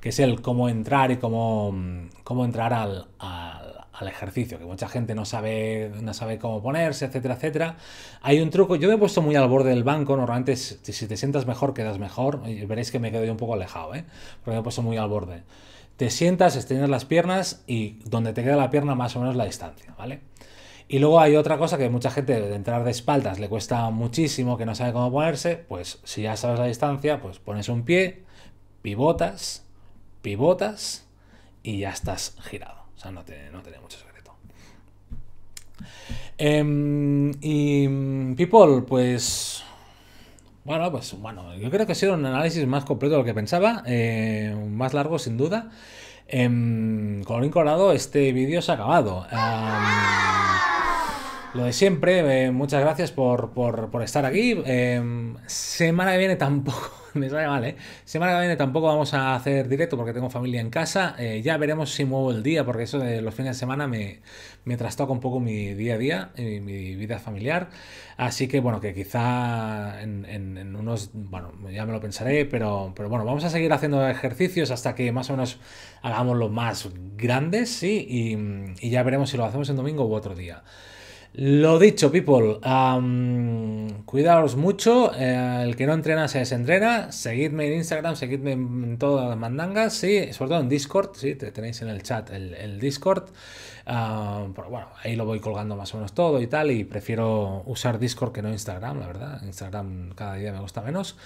A: que es el cómo entrar y cómo, entrar al, al, ejercicio, que mucha gente no sabe, no sabe cómo ponerse, etcétera, etcétera. Hay un truco, yo me he puesto muy al borde del banco, normalmente si te sientas mejor, quedas mejor, y veréis que me quedo yo un poco alejado, ¿eh? porque me he puesto muy al borde. Te sientas, extiendes las piernas y donde te queda la pierna más o menos la distancia, ¿vale? Y luego hay otra cosa que mucha gente de entrar de espaldas le cuesta muchísimo, que no sabe cómo ponerse, pues si ya sabes la distancia, pues pones un pie, pivotas, pivotas y ya estás girado. O sea, no tiene, mucho secreto. Em, y mm, People, pues... Bueno, pues bueno, yo creo que ha sido un análisis más completo de lo que pensaba, eh, más largo sin duda. Em, con colorín colorado, este vídeo se ha acabado. Em, lo de siempre, eh, muchas gracias por, estar aquí. Eh, semana que viene tampoco, me sale mal, ¿eh? Semana que viene tampoco vamos a hacer directo porque tengo familia en casa. ya veremos si muevo el día porque eso de los fines de semana me, me trastoca un poco mi día a día y mi vida familiar. Así que bueno, que quizá en, unos, bueno, ya me lo pensaré, pero, pero bueno, vamos a seguir haciendo ejercicios hasta que más o menos hagamos los más grandes, ¿sí? Y, y ya veremos si lo hacemos en domingo u otro día. Lo dicho, people, cuidaos mucho. Eh, el que no entrena se desentrena. Seguidme en Instagram, seguidme en todas las mandangas, sí, sobre todo en Discord, sí, te tenéis en el chat el Discord. Ah, pero bueno, ahí lo voy colgando más o menos todo y tal. Y prefiero usar Discord que no Instagram, la verdad. Instagram cada día me gusta menos.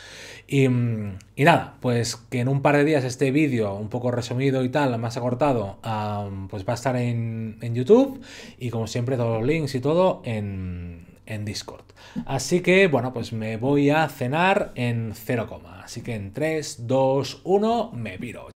A: Y, nada, pues que en un par de días este vídeo, un poco resumido y tal, más acortado, ah, pues va a estar en, YouTube. Y como siempre, todos los links y todo en, en Discord. Así que, bueno, pues me voy a cenar en 0, así que en 3, 2, 1, me piro.